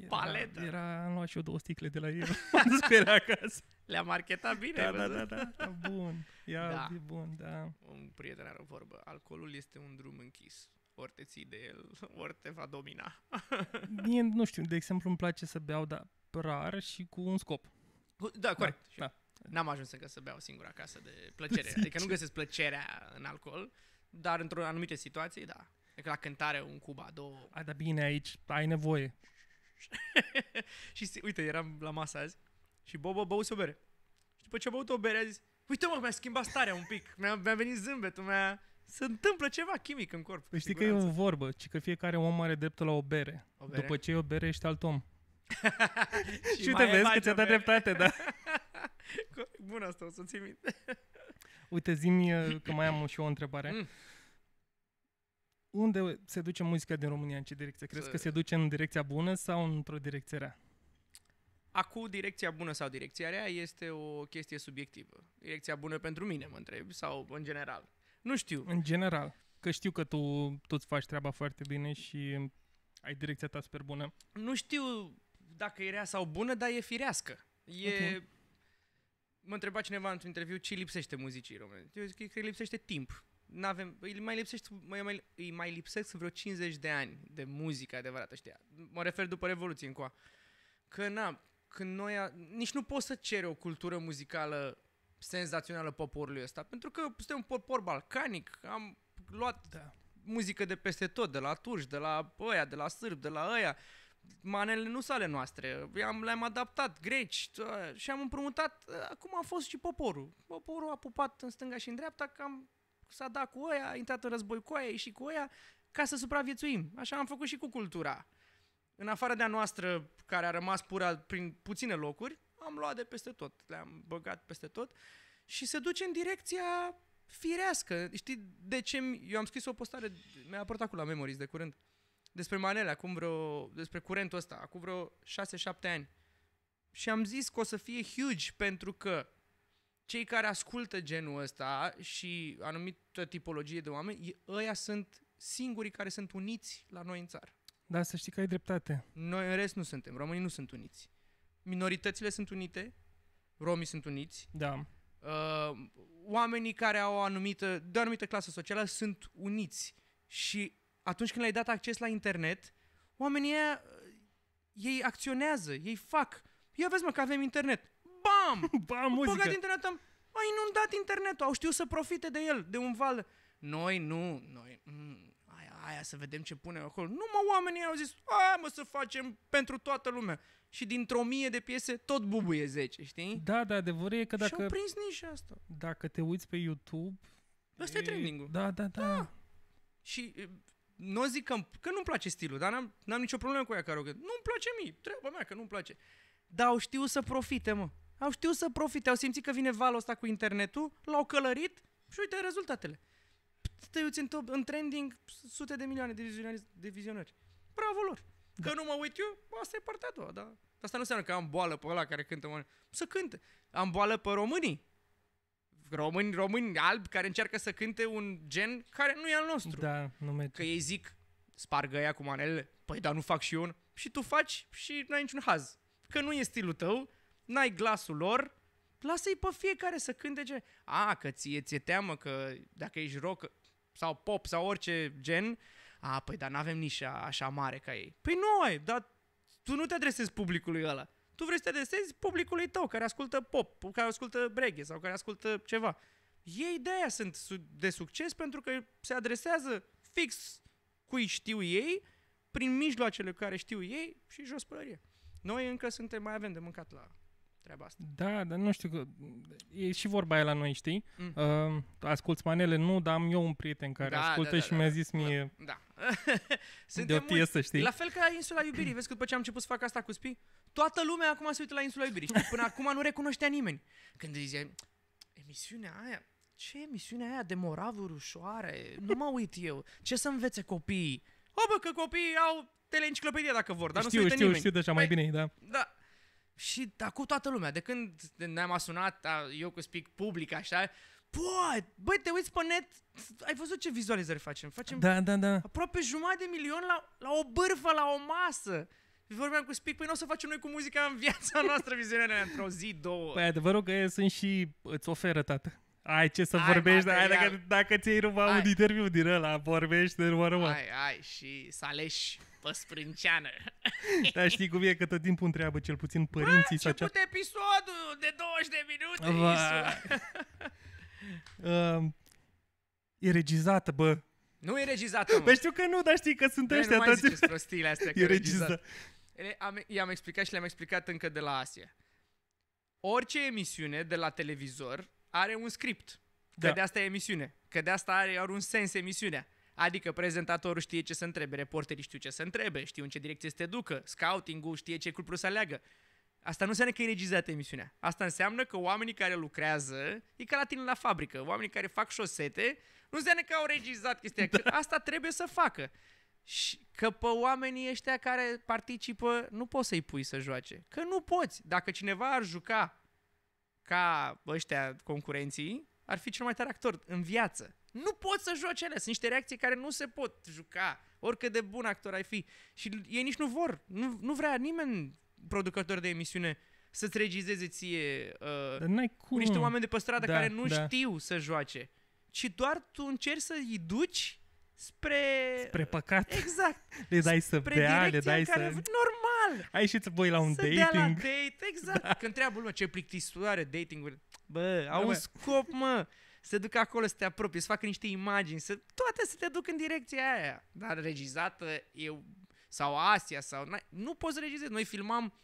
A: Era, Paleta.
B: Era, am luat și eu două sticle de la el, [laughs] m-am dus pe acasă. Le-a marketat bine. Da, da, da, da, da, [laughs] Bun. Ia, da. e bun, da.
A: Un prieten are o vorbă. Alcoolul este un drum închis. Ori te ții de el, [laughs] ori te va domina.
B: [laughs] Mie, nu știu, de exemplu, îmi place să beau, dar rar și cu un scop. Da, corect.
A: Da, da. N-am ajuns încă să beau singur acasă de plăcere. Adică nu găsesc plăcerea în alcool, dar într-o anumite situații, da. Adică la cântare, un cuba, două...
B: A, dar bine, aici ai nevoie.
A: și uite, eram la masă azi și Bobo băuse o bere. Și după ce a băut o bere, a zis, uite mă, mi-a schimbat starea un pic, mi-a, mi-a venit zâmbetul, mi-a... Se întâmplă ceva chimic în corp. Păi știi că e o
B: vorbă, ci că fiecare om are dreptul la o bere. O bere? După ce e o bere, ești alt om. [laughs] și, și uite, vezi că ți-a dat dreptate, da? [laughs]
A: Bun asta, o să ții minte. [laughs]
B: uite, zimi uh, că mai am și eu o întrebare. Mm. Unde se duce muzica din România? În ce direcție? Crezi să... că se duce în direcția bună sau într-o direcție rea?
A: Acum, direcția bună sau direcția rea este o chestie subiectivă. Direcția bună pentru mine, mă întreb, sau în general.
B: Nu știu. În general. Că știu că tu toți faci treaba foarte bine și ai direcția ta super bună.
A: Nu știu dacă e rea sau bună, dar e firească. E... Okay. Mă întreba cineva într-un interviu ce lipsește muzicii române. Eu zic că îi lipsește timp. N-avem, îi mai, lipsește, mai, mai, îi mai lipsesc vreo 50 de ani de muzică adevărată, știa. Mă refer după Revoluție încoa. Că na, când noi... A, nici nu poți să ceri o cultură muzicală senzațională poporului ăsta, pentru că suntem un popor balcanic, am luat da. muzică de peste tot, de la turci, de la ăia, de la sârbi, de la ăia. Manele nu sale noastre, am, le-am adaptat, greci ă, și am împrumutat, ă, acum a fost și poporul. Poporul a pupat în stânga și în dreapta, cam s-a dat cu ăia, a intrat în război cu ăia, a ieșit cu ăia, ca să supraviețuim. Așa am făcut și cu cultura în afară de a noastră, care a rămas pură prin puține locuri, am luat de peste tot, le-am băgat peste tot și se duce în direcția firească. Știi de ce? Eu am scris o postare, mi-a apărut acolo la Memories de curând, despre manele, acum vreo, despre curentul ăsta, acum vreo 6-7 ani. Și am zis că o să fie huge pentru că cei care ascultă genul ăsta și anumită tipologie de oameni, ăia sunt singurii care sunt uniți la noi în țară.
B: Da, să știi că ai dreptate.
A: Noi în rest nu suntem. Românii nu sunt uniți. Minoritățile sunt unite, romii sunt uniți. Da. Uh, oamenii care au o anumită, de o anumită clasă socială sunt uniți. Și atunci când le-ai dat acces la internet, oamenii aia, uh, ei acționează, ei fac. Ia vezi mă că avem internet. Bam! [laughs] Bam, muzică! Băgat internet, am, a inundat internetul, au știut să profite de el, de un val. Noi nu, noi... Mm, aia să vedem ce pune acolo. Nu mă, oamenii au zis, aia mă, să facem pentru toată lumea. Și dintr-o mie de piese tot bubuie 10, știi? Da, da, adevărul
B: e că dacă... Și-au prins nici asta. Dacă te uiți pe YouTube... Asta e, e trending da, da, da, da.
A: Și nu zic că, că nu-mi place stilul, dar n-am, n-am nicio problemă cu ea care o Nu-mi place mie, treaba mea că nu-mi place. Dar au știut să profite, mă. Au știut să profite, au simțit că vine valul ăsta cu internetul, l-au călărit și uite rezultatele te uiți în, top, în trending sute de milioane de vizionari. De vizionări. Bravo lor! Da. Că da. nu mă uit eu, asta e partea a doua, da? Asta nu înseamnă că am boală pe ăla care cântă mai Să cânte. Am boală pe românii. Români, români albi care încearcă să cânte un gen care nu e al nostru. Da, nu merge. Că ei zic, spargă ea cu manelele. Păi da, nu fac și eu. Și tu faci și n-ai niciun haz. Că nu e stilul tău, n-ai glasul lor, lasă-i pe fiecare să cânte ce A, că ție ți-e teamă că dacă ești rock, sau pop sau orice gen, a, păi dar n-avem nișa așa mare ca ei. Păi nu ai, dar tu nu te adresezi publicului ăla. Tu vrei să te adresezi publicului tău care ascultă pop, care ascultă reggae sau care ascultă ceva. Ei de aia sunt de succes pentru că se adresează fix cui știu ei, prin mijloacele care știu ei și jos pălărie. Noi încă suntem, mai avem de mâncat la treaba asta.
B: Da, dar nu știu că... E și vorba aia la noi, știi? Mm. Uh, asculți manele, nu, dar am eu un prieten care da, ascultă da, da, și da, mi-a da. zis mie... Da. Sunt [laughs] Suntem de o piesă, mulți, știi? La fel
A: ca Insula Iubirii. Vezi că după ce am început să fac asta cu spi, toată lumea acum se uită la Insula Iubirii. până acum nu recunoștea nimeni. Când zice, emisiunea aia, ce emisiunea aia de moravuri ușoare? Nu mă uit eu. Ce să învețe copiii? O, bă, că copiii au teleenciclopedia dacă vor, dar știu, nu se uită știu, nimeni. Știu, știu deja mai păi, bine, da. Da, și acum da, toată lumea, de când ne-am asunat, eu cu speak public așa, Bă, băi, te uiți pe net, ai văzut ce vizualizări facem? Facem da, da, da. aproape jumătate de milion la, la o bârfă, la o masă. Vorbeam cu Speak, păi nu o să facem noi cu muzica în viața [laughs] noastră, vizionarea într-o zi, două. Păi
B: adevărul că sunt și, îți oferă, tată. Ai ce să ai vorbești, ai, dacă, dacă ți-ai ruba un interviu din ăla, vorbești de urmă, urmă. Ai,
A: ai, și să alegi pe sprânceană.
B: [laughs] Dar știi cum e că tot timpul întreabă cel puțin părinții. Bă, ce cea...
A: episodul de 20 de
B: minute, uh, [laughs] E regizată, bă.
A: Nu e regizată, mă. Bă, păi știu că nu, dar știi că sunt Băi, ăștia nu mai toți. Ziceți prostiile astea, [laughs] că e regizată. I-am explicat și le-am explicat încă de la Asia. Orice emisiune de la televizor are un script. Că da. de asta e emisiune. Că de asta are, are un sens emisiunea. Adică prezentatorul știe ce să întrebe, reporterii știu ce să întrebe, știu în ce direcție să te ducă, scouting-ul știe ce cluburi să aleagă. Asta nu înseamnă că e regizată emisiunea. Asta înseamnă că oamenii care lucrează, e ca la tine la fabrică, oamenii care fac șosete, nu înseamnă că au regizat chestia, da. asta trebuie să facă. Și că pe oamenii ăștia care participă nu poți să-i pui să joace. Că nu poți. Dacă cineva ar juca ca ăștia concurenții, ar fi cel mai tare actor în viață. Nu poți să joci ele, sunt niște reacții care nu se pot juca, oricât de bun actor ai fi. Și ei nici nu vor, nu, nu vrea nimeni producător de emisiune să-ți regizeze ție uh, cu niște oameni de pe stradă da, care nu da. știu să joace. Ci doar tu încerci să-i duci spre... Spre păcat. Exact. Le dai să spre bea, le dai să...
B: Normal! Ai și voi la un să dating. Dea la
A: date, exact. Da. Când treabă lumea ce plictisitoare dating-uri. Bă, da, au un scop, mă. Să ducă acolo să te apropie, să facă niște imagini, să toate să te duc în direcția aia. Dar regizată eu sau Asia sau... Nu poți să regizezi. Noi filmam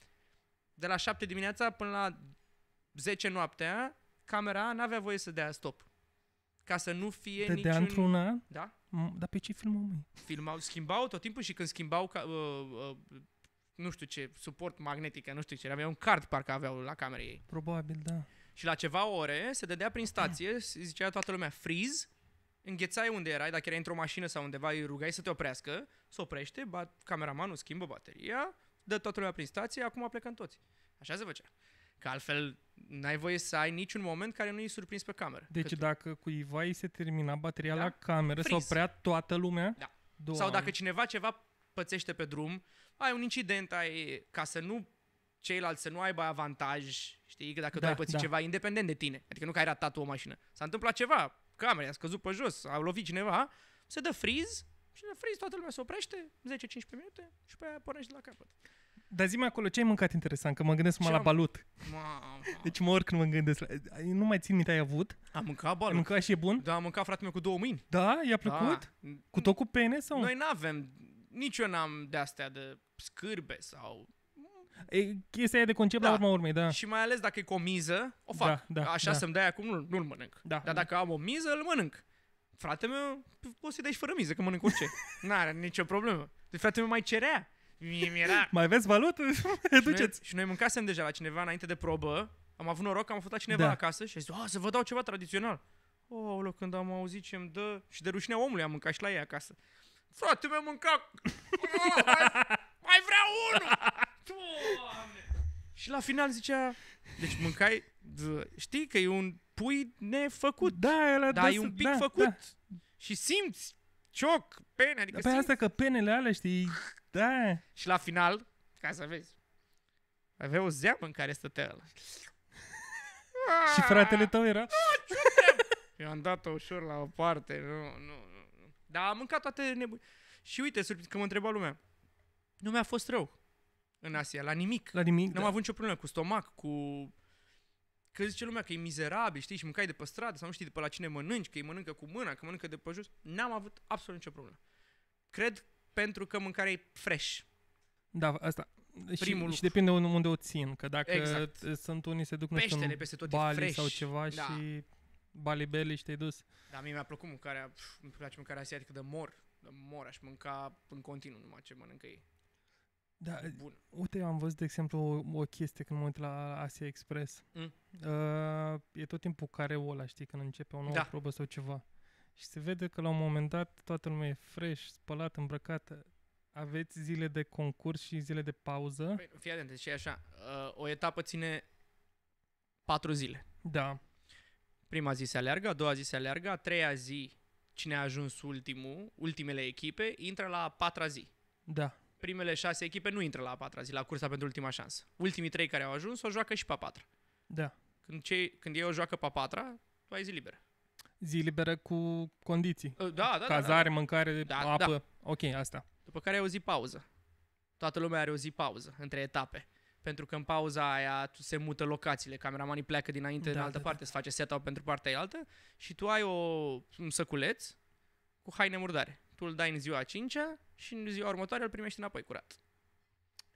A: de la 7 dimineața până la 10 noaptea, camera n-avea voie să dea stop ca să nu fie de, niciun... într una Da?
B: Dar pe ce filmau, mai?
A: Filmau, schimbau tot timpul și când schimbau, ca, uh, uh, nu știu ce, suport magnetic, nu știu ce, avea un card parcă aveau la camera ei. Probabil, da. Și la ceva ore se dădea prin stație, zicea toată lumea freeze, înghețai unde erai, dacă erai într-o mașină sau undeva, îi rugai să te oprească, se oprește, bat, cameramanul schimbă bateria, dă toată lumea prin stație, acum plecăm toți. Așa se făcea. Că altfel N-ai voie să ai niciun moment care nu e surprins pe cameră. Deci că
B: dacă cuiva îi se termina bateria da? la cameră, s-a oprea toată lumea? Da. Doamne. Sau dacă
A: cineva ceva pățește pe drum, ai un incident, ai ca să nu ceilalți să nu aibă avantaj, știi, că dacă da, tu ai pățit da. ceva independent de tine, adică nu că ai ratat o mașină, s-a întâmplat ceva, camera a scăzut pe jos, a lovit cineva, se dă freeze și de freeze toată lumea se oprește 10-15 minute și pe aia pornești de la capăt.
B: Dar zi acolo, ce ai mâncat interesant? Că mă gândesc mai la balut. Mama. Deci mă oricând mă gândesc la... Nu mai țin minte, ai avut? Am mâncat balut. Ai mâncat și e bun? Da, am mâncat fratele meu cu două mâini. Da? I-a plăcut? Da. Cu tot cu pene sau? Noi n-avem...
A: Nici eu n-am de-astea de
B: scârbe sau... E, chestia e de concept da. la urma urmei, da. Și
A: mai ales dacă e cu o miză, o fac. Da, da, Așa da. să-mi dai acum, nu, nu-l mănânc. Da, Dar da. dacă am o miză, îl mănânc. Fratele meu, poți să-i dai și fără miză, că mănânc orice. [laughs] N-are nicio problemă. Deci fratele meu mai cerea mi-era...
B: Mai aveți valută? [laughs] Duceți.
A: Și noi mâncasem deja la cineva înainte de probă. Am avut noroc că am fost la cineva da. acasă și a zis, să vă dau ceva tradițional. Oh, loc când am auzit ce îmi dă... Și de rușinea omului am mâncat și la ei acasă. Frate, mi am mâncat... Oh, [laughs] mai, mai vreau unul! [laughs] Și la final zicea... Deci mâncai... Dă, știi că e un pui nefăcut. Da, el a Dar e un pic da, făcut. Da. Și simți cioc, pene. Adică Pe păi asta că penele alea, știi, da. [laughs] Și la final, ca să vezi, avea o zeamă în care stătea ăla.
B: [laughs] și fratele tău era... Ah,
A: Eu am dat-o ușor la o parte, nu, nu, nu. Dar am mâncat toate nebuni. Și uite, surprins că mă întreba lumea. Nu mi-a fost rău în Asia, la nimic. La nimic, N-am da. avut nicio problemă cu stomac, cu Că zice lumea că e mizerabil, știi, și mâncai de pe stradă sau nu știi de pe la cine mănânci, că îi mănâncă cu mâna, că mănâncă de pe jos. N-am avut absolut nicio problemă. Cred pentru că mâncarea e fresh.
B: Da, asta. Primul și, lucru. și depinde unde o țin, că dacă exact. sunt unii se duc nu știu, peste tot bali fresh. sau ceva da. și balibeli și te-ai dus.
A: Da, mie mi-a plăcut mâncarea, pf, îmi place mâncarea asiatică de mor, de mor, aș mânca în continuu numai ce mănâncă ei.
B: Da, Bun. uite, am văzut, de exemplu, o, o chestie când mă uit la Asia Express. Mm. Uh, e tot timpul care ăla, știi, când începe o nouă da. probă sau ceva. Și se vede că la un moment dat toată lumea e fresh, spălat, îmbrăcată. Aveți zile de concurs și zile de pauză? Păi,
A: fii atent, deci e așa. Uh, o etapă ține
B: patru zile.
A: Da. Prima zi se aleargă, a doua zi se aleargă, a treia zi, cine a ajuns ultimul, ultimele echipe, intră la a patra zi. Da primele șase echipe nu intră la a patra zi, la cursa pentru ultima șansă. Ultimii trei care au ajuns o joacă și pe a patra. Da. Când, cei, când ei o joacă pe a patra, tu ai zi liberă.
B: Zi liberă cu condiții. Uh, da, da, da, Cazare, da, da. mâncare, da, da. apă. Da. Ok, asta.
A: După care ai o zi pauză. Toată lumea are o zi pauză între etape. Pentru că în pauza aia tu se mută locațiile, cameramanii pleacă dinainte da, în altă da, parte, da. se face set-up pentru partea altă și tu ai o, un săculeț cu haine murdare tu îl dai în ziua 5 și în ziua următoare îl primești înapoi curat.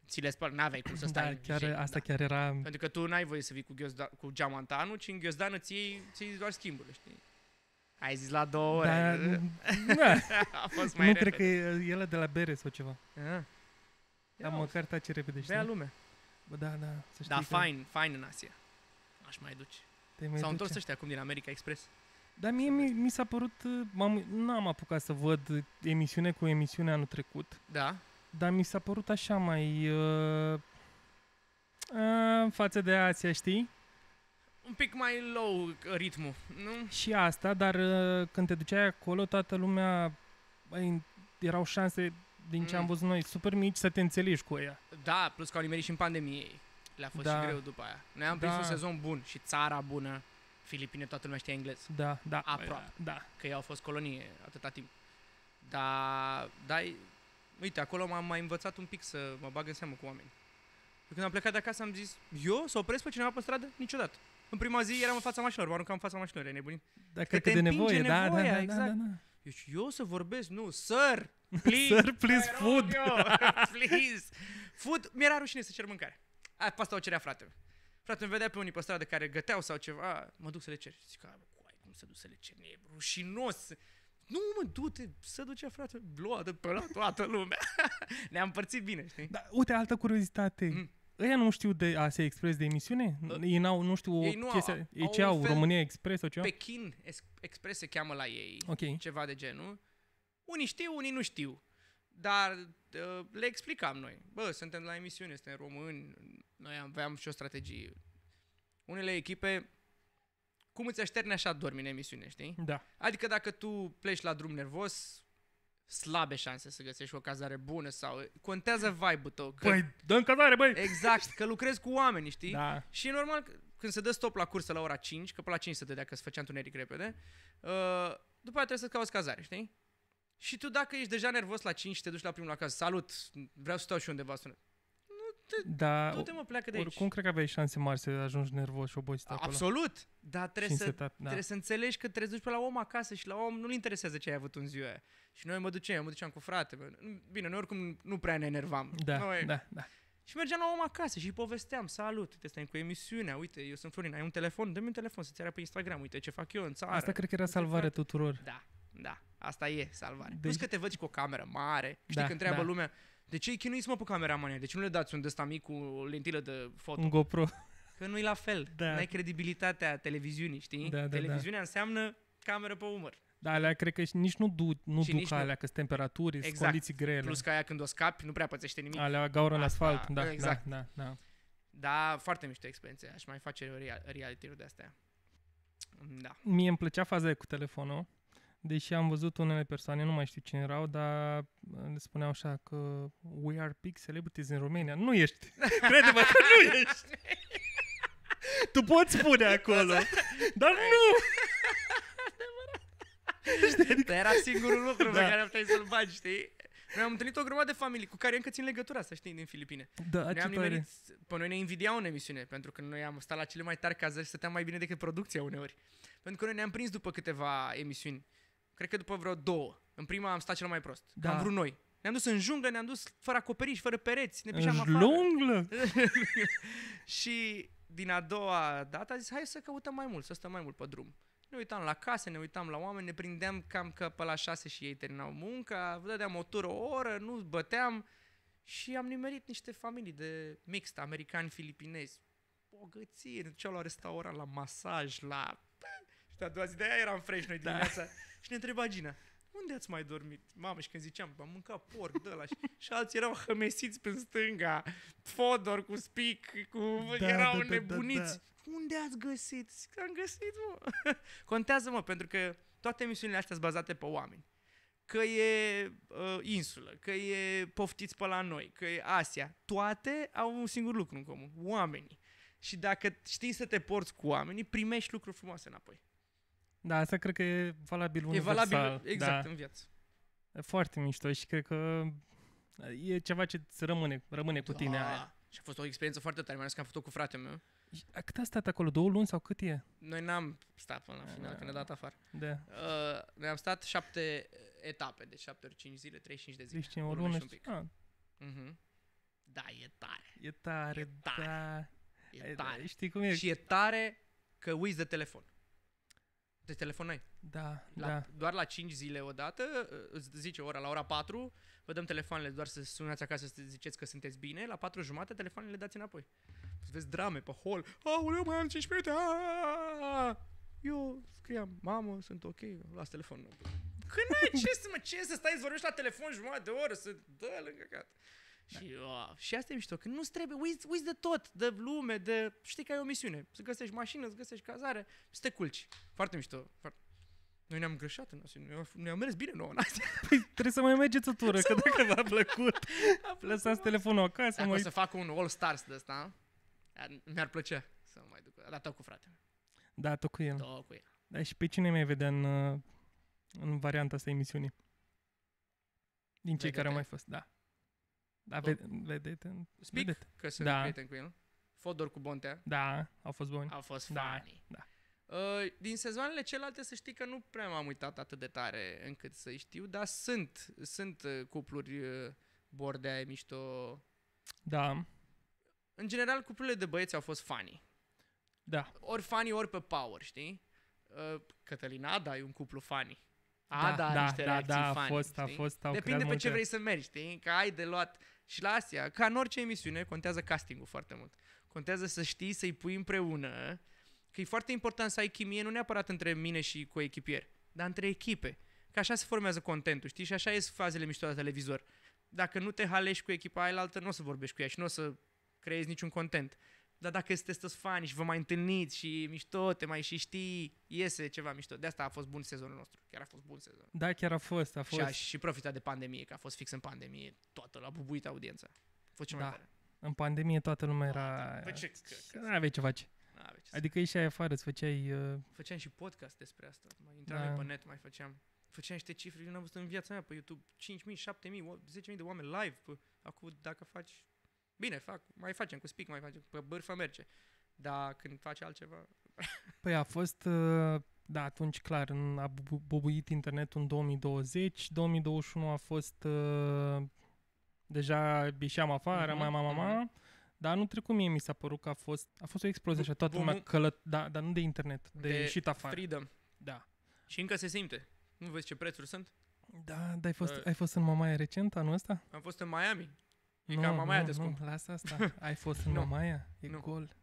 A: Ți le spăl, n-aveai cum să da, stai da, chiar, jei, asta da. chiar era... Pentru că tu n-ai voie să vii cu, ghiozda, cu geamantanul, ci în ghiozdană ți iei, ți iei doar schimbul, știi? Ai zis la două ore. Da, [laughs] da. A fost mai Nu repede. cred că
B: e el de la bere sau ceva. A. Ah. Da, Ia măcar tace repede, știi? Bea lume. Bă, da, da, să da, știi Da, că... fain,
A: fain în Asia. Aș mai duce. mai S-au întors ăștia acum din America Express.
B: Dar mie mi, mi s-a părut, m-am, n-am apucat să văd emisiune cu emisiune anul trecut. Da. Dar mi s-a părut așa mai... Uh, uh, față de Asia, știi?
A: Un pic mai low ritmul, nu?
B: Și asta, dar uh, când te duceai acolo, toată lumea... Băi, erau șanse, din ce mm. am văzut noi, super mici să te înțelegi cu ea.
A: Da, plus că au nimerit și în pandemie. Le-a fost da. și greu după aia. Noi am da. prins un sezon bun și țara bună. Filipine toată lumea știa engleză. Da, da. Aproape. Păi da. da. Că ei au fost colonie atâta timp. Dar, da, uite, acolo m-am mai învățat un pic să mă bag în seamă cu oameni. Eu când am plecat de acasă am zis, eu să opresc pe cineva pe stradă? Niciodată. În prima zi eram în fața mașinilor, mă aruncam în fața mașinilor, e nebunit. Da, cred că, că de nevoie, da, da, nevoia, da, da, da, exact. da, da, da. Deci eu să vorbesc, nu, sir, [laughs] please, sir, please food, [laughs] please, food. Mi-era rușine să cer mâncare. Asta o cerea fratele frate, îmi vedea pe unii pe stradă care găteau sau ceva, mă duc să le cer. Zic, a, ai cum să duc să le cer, e rușinos. Nu, mă, du-te, să duce, frate, lua de pe la toată lumea. [laughs] Ne-am împărțit bine, știi? Da,
B: uite, altă curiozitate. Mm. Ăia nu știu de se expres de emisiune? Uh, ei n-au, nu știu, ei nu chestia, au, ei ce au, România Express sau ceva?
A: Pekin Express se cheamă la ei, okay. ceva de genul. Unii știu, unii nu știu. Dar ă, le explicam noi. Bă, suntem la emisiune, suntem români, noi aveam și o strategie. Unele echipe, cum îți așterne așa dormi în emisiune, știi? Da. Adică dacă tu pleci la drum nervos, slabe șanse să găsești o cazare bună sau contează vibe-ul tău. Că... Păi,
B: dă cazare, băi! Exact,
A: că lucrezi cu oameni, știi? Da. Și normal, când se dă stop la cursă la ora 5, că până la 5 se dădea că se făcea întuneric repede, uh, după aia trebuie să cauți cazare, știi? Și tu dacă ești deja nervos la 5 și te duci la primul acasă, salut, vreau să stau și undeva să te,
B: da, tu te mă, pleacă de oricum, aici. Oricum cred că aveai șanse mari să ajungi nervos și obosit acolo. Absolut! Dar trebuie să, setup, da. trebuie să
A: înțelegi că trebuie să duci pe la om acasă și la om nu-l interesează ce ai avut în ziua aia. Și noi mă duceam, mă duceam cu frate. Bine, noi oricum nu prea ne enervam. Da, noi... da, da. Și mergeam la om acasă și îi povesteam, salut, te stai cu emisiunea, uite, eu sunt Florin, ai un telefon, dă-mi un telefon să-ți arăt pe Instagram, uite ce fac eu în țară. Asta cred că era salvarea tuturor. Da, da. Asta e salvare. Deci... Plus că te văd cu o cameră mare, știi da, că întreabă da. lumea, de ce îi chinuiți mă pe camera mania? De ce nu le dați un desta mic cu lentilă de foto? Un GoPro. Că nu-i la fel. Da. N-ai credibilitatea televiziunii, știi? Da, da, da. Televiziunea da. înseamnă cameră pe umăr.
B: Da, alea cred că nici nu, du- nu și duc nici alea, nu... că sunt temperaturi, exact. sunt condiții grele. Plus că
A: aia când o scapi nu prea pățește nimic. Alea gaură în asfalt, da, da, exact. da, da, da. Da, foarte mișto experiențe. Aș mai face reality-uri de-astea. Da.
B: Mie îmi plăcea faza cu telefonul Deși am văzut unele persoane, nu mai știu cine erau, dar uh, le spuneau așa că we are big celebrities în România. Nu ești! [laughs] Crede-mă că nu ești! [laughs] tu poți spune acolo, dar nu! știi? Adică- era singurul lucru da. pe care puteai
A: să-l bagi, știi? Noi am întâlnit o grămadă de familii cu care încă țin legătura, să știi, din Filipine. Da, ce am nimerit, pe noi ne invidiau în emisiune, pentru că noi am stat la cele mai tari cazări și stăteam mai bine decât producția uneori. Pentru că noi ne-am prins după câteva emisiuni cred că după vreo două. În prima am stat cel mai prost, da. am vrut noi. Ne-am dus în junglă, ne-am dus fără acoperiș, fără pereți, ne pișeam afară.
B: Junglă?
A: [laughs] și din a doua dată a zis, hai să căutăm mai mult, să stăm mai mult pe drum. Ne uitam la case, ne uitam la oameni, ne prindeam cam că pe la șase și ei terminau munca, dădeam o tură o oră, nu băteam și am nimerit niște familii de mixt, americani, filipinezi, O ne ce la restaurant, la masaj, la pe a doua zi de aia eram fresh noi dimineața. Da. Și ne întreba Gina, unde ați mai dormit? Mamă, și când ziceam, am mâncat porc, de ăla. Și, și alții erau hămesiți pe stânga, Fodor cu spic, cu... Da, erau da, da, da nebuniți. Da, da. Unde ați găsit? Zic, am găsit, mă. [laughs] Contează, mă, pentru că toate emisiunile astea sunt bazate pe oameni. Că e uh, insulă, că e poftiți pe la noi, că e Asia. Toate au un singur lucru în comun, oamenii. Și dacă știi să te porți cu oamenii, primești lucruri frumoase înapoi.
B: Da, asta cred că e valabil universal. E valabil, da. exact, da. în viață. E foarte mișto și cred că e ceva ce îți rămâne, rămâne da. cu tine da. aia. Și a fost o experiență foarte tare, mai ales că am făcut-o cu fratele meu. A cât a stat acolo? Două luni sau cât e?
A: Noi n-am stat până la final, că ne-a dat afară. Da. Uh, noi am stat șapte etape, deci șapte ori cinci zile, 35 de zile. Deci o lună și un pic. Ah. Uh-huh. Da, e tare. E tare, e tare. Da. E tare. Știi cum e? Și e tare că uiți de telefon. Te telefonai. Da, la, da. Doar la 5 zile odată, ă, îți zice ora, la ora 4, vă dăm telefoanele doar să sunați acasă să ziceți că sunteți bine, la 4 jumate telefoanele dați înapoi. Să vezi drame pe hol. Aoleu, mai am 15 minute! Eu scriam, mamă, sunt ok, las telefonul. Când ai ce să, mă, ce să stai să vorbești la telefon jumătate de oră, să dă lângă gata. Da. Și, uh, și asta e mișto, că nu-ți trebuie, uiți, uiți de tot, de lume, de... Știi că ai o misiune, să găsești mașină, să găsești cazare, să te culci. Foarte mișto, foarte... Noi ne-am greșat în Asia, ne am ne mers bine nouă în Asia.
B: [laughs] Păi, trebuie să mai mergeți o tură, că dacă v-a
A: plăcut, lăsați telefonul acasă. Dacă o să fac un All Stars de ăsta, mi-ar plăcea să mai duc. Dar tot cu fratele.
B: Da, tot cu el. Tot cu el. Dar și pe cine mai vedea în, în varianta asta emisiunii? Din cei care au mai fost, da. Da, tot... vedete. Speak, vedete. că sunt da. prieten
A: cu el. Fodor cu Bontea. Da, au fost buni. Au fost da, funny. Da. Uh, din sezoanele celelalte să știi că nu prea m-am uitat atât de tare încât să știu, dar sunt, sunt uh, cupluri uh, Bordea e mișto. Da. În general, cuplurile de băieți au fost funny. Da. Ori funny, ori pe power, știi? Uh, Cătălin Ada e un cuplu funny. Ada da, da, niște da, da, funny, a fost, știi? a fost, au Depinde pe multe... ce vrei să mergi, știi? Că ai de luat și la Asia, ca în orice emisiune, contează castingul foarte mult. Contează să știi să-i pui împreună, că e foarte important să ai chimie, nu neapărat între mine și cu echipier, dar între echipe. Că așa se formează contentul, știi? Și așa ies fazele mișto la televizor. Dacă nu te halești cu echipa aia, altă nu o să vorbești cu ea și nu o să creezi niciun content. Dar dacă sunteți toți fani și vă mai întâlniți și mișto, te mai și știi, iese ceva mișto. De asta a fost bun sezonul nostru. Chiar a fost bun sezon. Da, chiar a fost, a fost. Și a și profitat de pandemie, că a fost fix în pandemie. Toată la bubuit audiența. A fost ce da. mai tare.
B: În pandemie toată lumea era... Păi ce? Nu aveai ce face. n ce adică ieșeai afară, îți făceai... Uh...
A: Făceam și podcast despre asta. Mai intram da. pe net, mai făceam. Făceam niște cifre, eu am văzut în viața mea pe YouTube. 5.000, 7.000, 10.000 de oameni live. Pe... Acum, dacă faci Bine, fac, mai facem cu spic, mai facem cu bârfă, merge. Dar când face altceva...
B: [laughs] Păi a fost, uh, da, atunci clar, a bubuit internetul în 2020, 2021 a fost uh, deja ieșeam afară, mm-hmm. mama, mama, mhm. dar nu trecut mie mi s-a părut că a fost, a fost o explozie așa, toată lumea călăt, da, dar nu de internet, de, de ieșit afară.
A: freedom. Da. Și încă se simte. Nu vezi ce prețuri sunt? Da, dar ai fost, uh, ai
B: fost în Mamaia recent anul ăsta?
A: Am fost în Miami. E no, ca Mamaia no, de scump. Nu, no, lasă asta. [laughs] Ai fost în no. Mamaia? E nu. gol.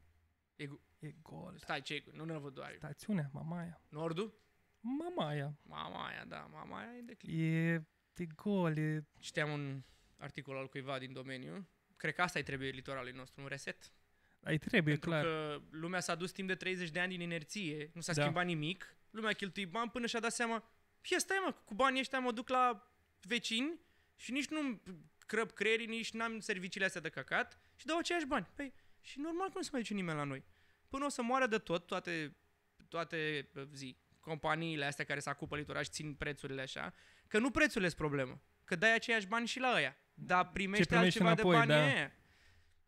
A: E, go- e gol. Stai, ce Nu ne văd
B: Stațiunea, Mamaia. Nordul? Mamaia.
A: Mamaia, da. Mamaia e de clip. E,
B: de gol. E... Citeam
A: un articol al cuiva din domeniu. Cred că asta îi trebuie litoralului nostru, un reset.
B: Ai trebuie, Pentru clar.
A: că lumea s-a dus timp de 30 de ani din inerție, nu s-a da. schimbat nimic, lumea a cheltuit bani până și-a dat seama, ia stai mă, cu banii ăștia mă duc la vecini și nici nu crăp creierii nici n-am serviciile astea de căcat și dau aceiași bani. Păi, și normal că nu se mai duce nimeni la noi. Până o să moară de tot toate, toate zi, companiile astea care se acupă litura și țin prețurile așa, că nu prețurile sunt problemă, că dai aceiași bani și la aia, dar primești, primești altceva înapoi, de bani da. aia.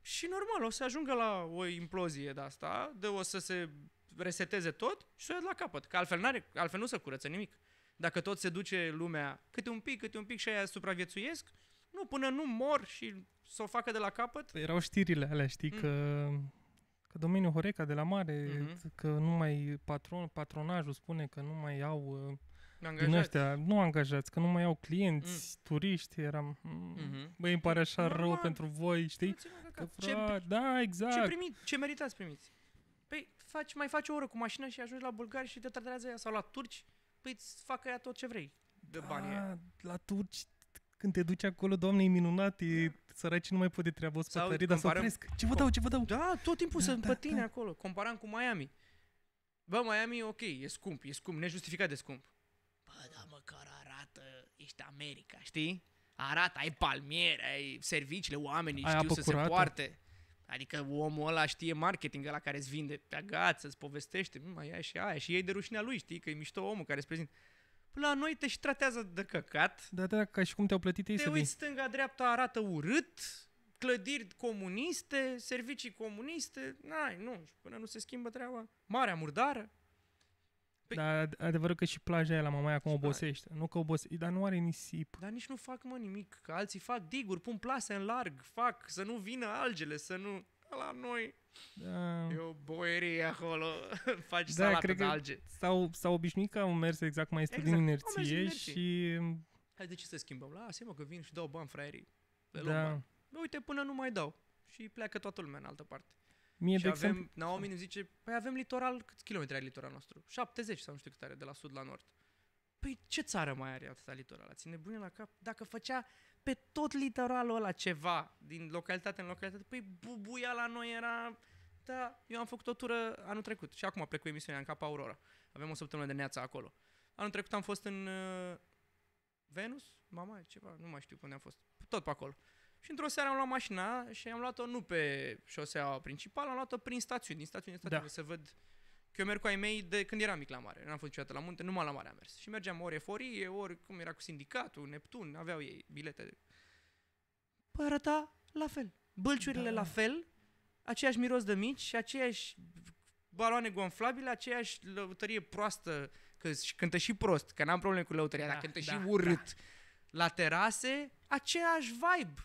A: Și normal, o să ajungă la o implozie de asta, de o să se reseteze tot și să o ia la capăt, că altfel, n-are, altfel nu se curăță nimic. Dacă tot se duce lumea câte un pic, câte un pic și aia supraviețuiesc, nu, până nu mor și să o facă de la capăt. Păi erau știrile
B: alea, știi, mm. că, că domeniul Horeca de la mare, mm-hmm. că nu mai patron, patronajul spune că nu mai au uh, angajați. din ăștia, nu angajați, că nu mai au clienți, mm. turiști, eram... Mm-hmm. Băi, îmi pare așa Normal. rău pentru voi, știi? Că, fra, ce, da, exact. Ce, primi,
A: ce meritați primiți? Păi, faci, mai faci o oră cu mașina și ajungi la bulgari și te tratează sau la turci, păi îți facă ea tot ce vrei
B: de da, bani. Ah, la turci când te duci acolo, doamne, e minunat, e da. săraci, nu mai pot de treabă, o sau dar comparăm... opresc. Ce vă dau, ce vă dau? Da, tot timpul da, sunt da, pe tine da. acolo, comparam cu Miami. Bă,
A: Miami e ok, e scump, e scump, nejustificat de scump. Bă, dar măcar arată, ești America, știi? Arată, ai palmieri, ai serviciile, oamenii ai știu să curată. se poarte. Adică omul ăla știe marketing la care îți vinde pe agață, îți povestește, mai mm, ai și aia și ei de rușinea lui, știi, că e mișto omul care îți prezintă la noi te și tratează de căcat. Da, da, ca
B: și cum te-au plătit ei te să uiți
A: stânga-dreapta, arată urât, clădiri comuniste, servicii comuniste, n-ai, nu, și până nu se schimbă treaba.
B: Marea murdară. Păi... Dar adevărul că și plaja aia la mamaia acum obosește. Nu că obosește, dar nu are nisip.
A: Dar nici nu fac, mă, nimic. Că alții fac diguri, pun plase în larg, fac să nu vină algele, să nu la noi da. e o boierie acolo, [laughs] faci da, salată cred de alge.
B: S-au, s-au obișnuit că au mers exact mai exact. din inerție, și...
A: Hai, de ce să schimbăm? Lasă mă că vin și dau bani fraierii. Pe da. Bani. Uite, până nu mai dau. Și pleacă toată lumea în altă parte. Mie, și de avem, exemplu... Naomi îmi zice, păi avem litoral, câți kilometri are litoral nostru? 70 sau nu știu cât are, de la sud la nord. Păi ce țară mai are atâta litoral? Ține bune la cap. Dacă făcea pe tot literalul ăla ceva, din localitate în localitate. Păi bubuia la noi era... Da, eu am făcut o tură anul trecut și acum plec cu emisiunea în Capa Aurora. Avem o săptămână de neață acolo. Anul trecut am fost în uh, Venus, mama, ceva, nu mai știu unde am fost. Tot pe acolo. Și într-o seară am luat mașina și am luat-o nu pe șoseaua principală, am luat-o prin stațiuni, din stațiuni, stațiuni, da. să văd că eu merg cu ai mei de când eram mic la mare. N-am fost niciodată la munte, numai la mare am mers. Și mergeam ori eforie, ori cum era cu sindicatul, Neptun, aveau ei bilete. Păi arăta la fel. Bălciurile da. la fel, aceeași miros de mici, aceeași baloane gonflabile, aceeași lăutărie proastă, că cântă și prost, că n-am probleme cu lăutăria, da, dar cântă da, și urât. Da. La terase, aceeași vibe.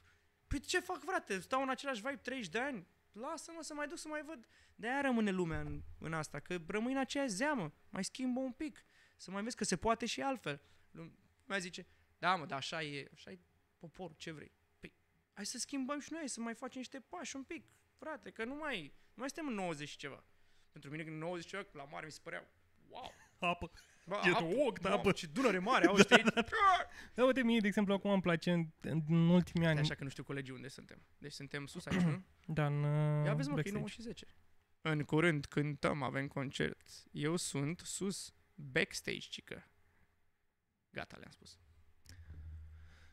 A: Păi ce fac, frate? Stau în același vibe 30 de ani? Lasă-mă să mai duc să mai văd de-aia rămâne lumea în, în asta, că rămâi în aceea zeamă, mai schimbă un pic, să mai vezi că se poate și altfel. Lumea zice, da mă, dar așa e, așa e popor, ce vrei. Păi, hai să schimbăm și noi, să mai facem niște pași un pic, frate, că nu mai, nu mai suntem în 90 și ceva. Pentru mine, când 90 ceva, la mare mi se părea,
B: wow, apă. Ba, e apă, ochi de da, apă. Ce Dunăre mare auzi, [laughs] da, da, da, da. da, uite, mie, de exemplu, acum îmi place în, în ultimii ani. Așa că nu știu colegii unde suntem. Deci suntem sus aici, nu? Da, în Ia vezi, mă, că e 9 și 10.
A: În curând cântăm, avem concert. Eu sunt sus, backstage, cică. Gata, le-am spus.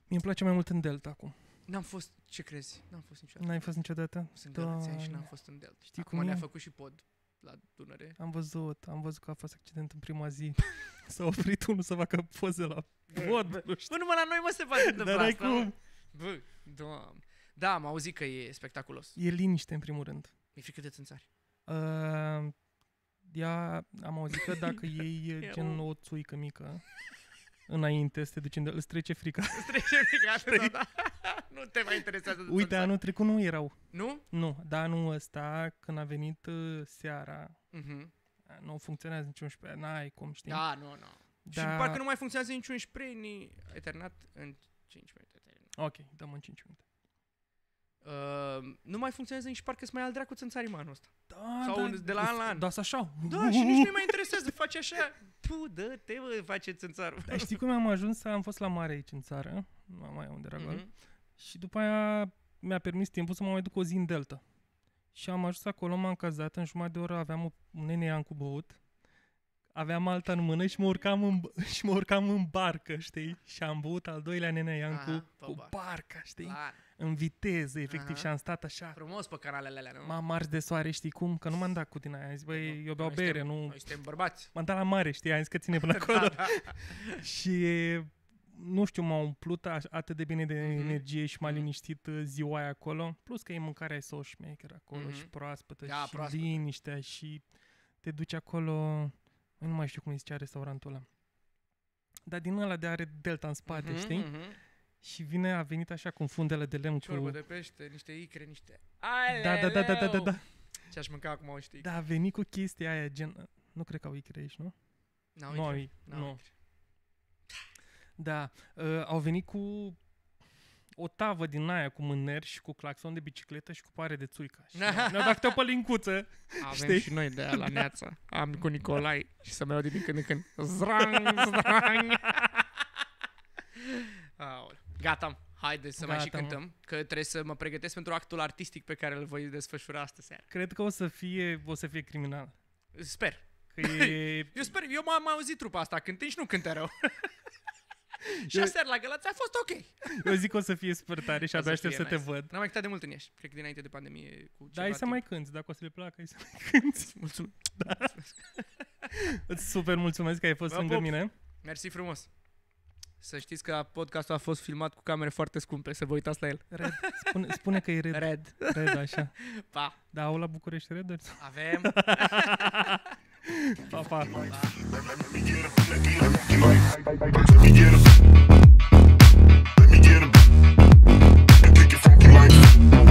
B: mi îmi place mai mult în Delta acum.
A: N-am fost, ce crezi? N-am fost niciodată. N-ai fost niciodată? Sunt da. și n-am fost în Delta. Știi acum cum ne-a făcut și pod la Dunăre.
B: Am văzut, am văzut că a fost accident în prima zi. [laughs] S-a oprit unul să facă poze la pod. Bă, bă, numai la noi
A: mă se face întâmpla Dar ai cum? Bă, doamne. Da, am auzit că e spectaculos. E liniște, în primul rând. Mi-e frică de țânțari.
B: Uh, ea, am auzit că dacă [laughs] iei gen o țuică mică, înainte să te duci, îți trece frica. Îți trece
A: frica, [laughs] da. [laughs] nu te mai interesează. Uite, anul
B: trecut nu erau. Nu? Nu, dar anul ăsta, când a venit uh, seara, uh-huh. nu funcționează niciun spray, n-ai cum, știi? Da, nu, nu. Da. Și parcă nu mai
A: funcționează niciun spray, ni eternat în 5 minute.
B: Ok, dăm în 5 minute.
A: Uh, nu mai funcționează nici parcă sunt mai al în țânțarimanul ăsta.
B: Da, Sau da, de la an la an. Da, așa. Da, și nici nu mai interesează,
A: face așa. Tu, dă, te bă, face țânțarul. Da, știi cum
B: am ajuns? Am fost la mare aici în țară, am mai unde era mm-hmm. Și după aia mi-a permis timpul să mă mai duc o zi în Delta. Și am ajuns acolo, m-am cazat, în jumătate de oră aveam un nene cu băut aveam alta în mână și mă urcam în, [laughs] și mă urcam în barcă, știi? Și am băut al doilea nene Ian cu, cu barca, știi? Clar. În viteză, efectiv, Aha. și am stat așa. Frumos pe
A: canalele alea, nu? M-am mars
B: de soare, știi cum? Că nu m-am dat cu din aia. Am zis, băi, eu beau bere, nu... Noi suntem bărbați. M-am dat la mare, știi? Am zis că ține până acolo. [laughs] da, da. [laughs] și nu știu, m-a umplut atât de bine de mm-hmm. energie și m-a mm-hmm. liniștit uh, ziua aia acolo. Plus că e mâncarea e sau acolo mm-hmm. și proaspătă da, și proaspătă. liniștea și te duci acolo nu mai știu cum îi zicea restaurantul ăla. Dar din ăla de are delta în spate, uh-huh, știi? Uh-huh. Și vine, a venit așa cu fundele de lemn Ciorbă cu... de
A: pește, niște icre, niște... Aleleu! Da, da, da, da, da, da, da. Ce aș mânca acum, știi? Da,
B: a venit cu chestia aia, gen... Nu cred că au icre aici, nu? N-au icre. Nu, au icre. Da, uh, au venit cu o tavă din aia cu mâneri și cu claxon de bicicletă și cu pare de țuica. Și [laughs] ne au dat pe lincuță. Avem știi? și noi de aia la neață. Am cu Nicolai
A: da. și să mă iau din când în când. Zrang, zrang. [laughs] Gata, haideți să Gata, mai și cântăm, mă. că trebuie să mă pregătesc pentru actul artistic pe care îl voi desfășura astăzi seara.
B: Cred că o să fie, o să fie criminal. Sper. Că e...
A: [laughs] eu sper, eu m-am auzit trupa asta cântând și deci nu cântă rău. [laughs] și aseară la Galați a fost ok.
B: [laughs] eu zic că o să fie spărtare și abia aștept să, să nice. te văd.
A: N-am mai cântat de mult în Iași, cred că dinainte de pandemie.
B: Cu da, ai să mai cânti, dacă o să le placă, ai să mai [laughs] cânti. Da. Mulțumesc. Da. Îți super mulțumesc că ai fost lângă mine.
A: Mersi frumos. Să
B: știți că podcastul
A: a fost filmat cu camere foarte scumpe, să vă uitați la el. Red.
B: Spune, spune că e red. Red. Red, așa. Pa. Da, au la București Red? Avem. Papa. Let me me get get Let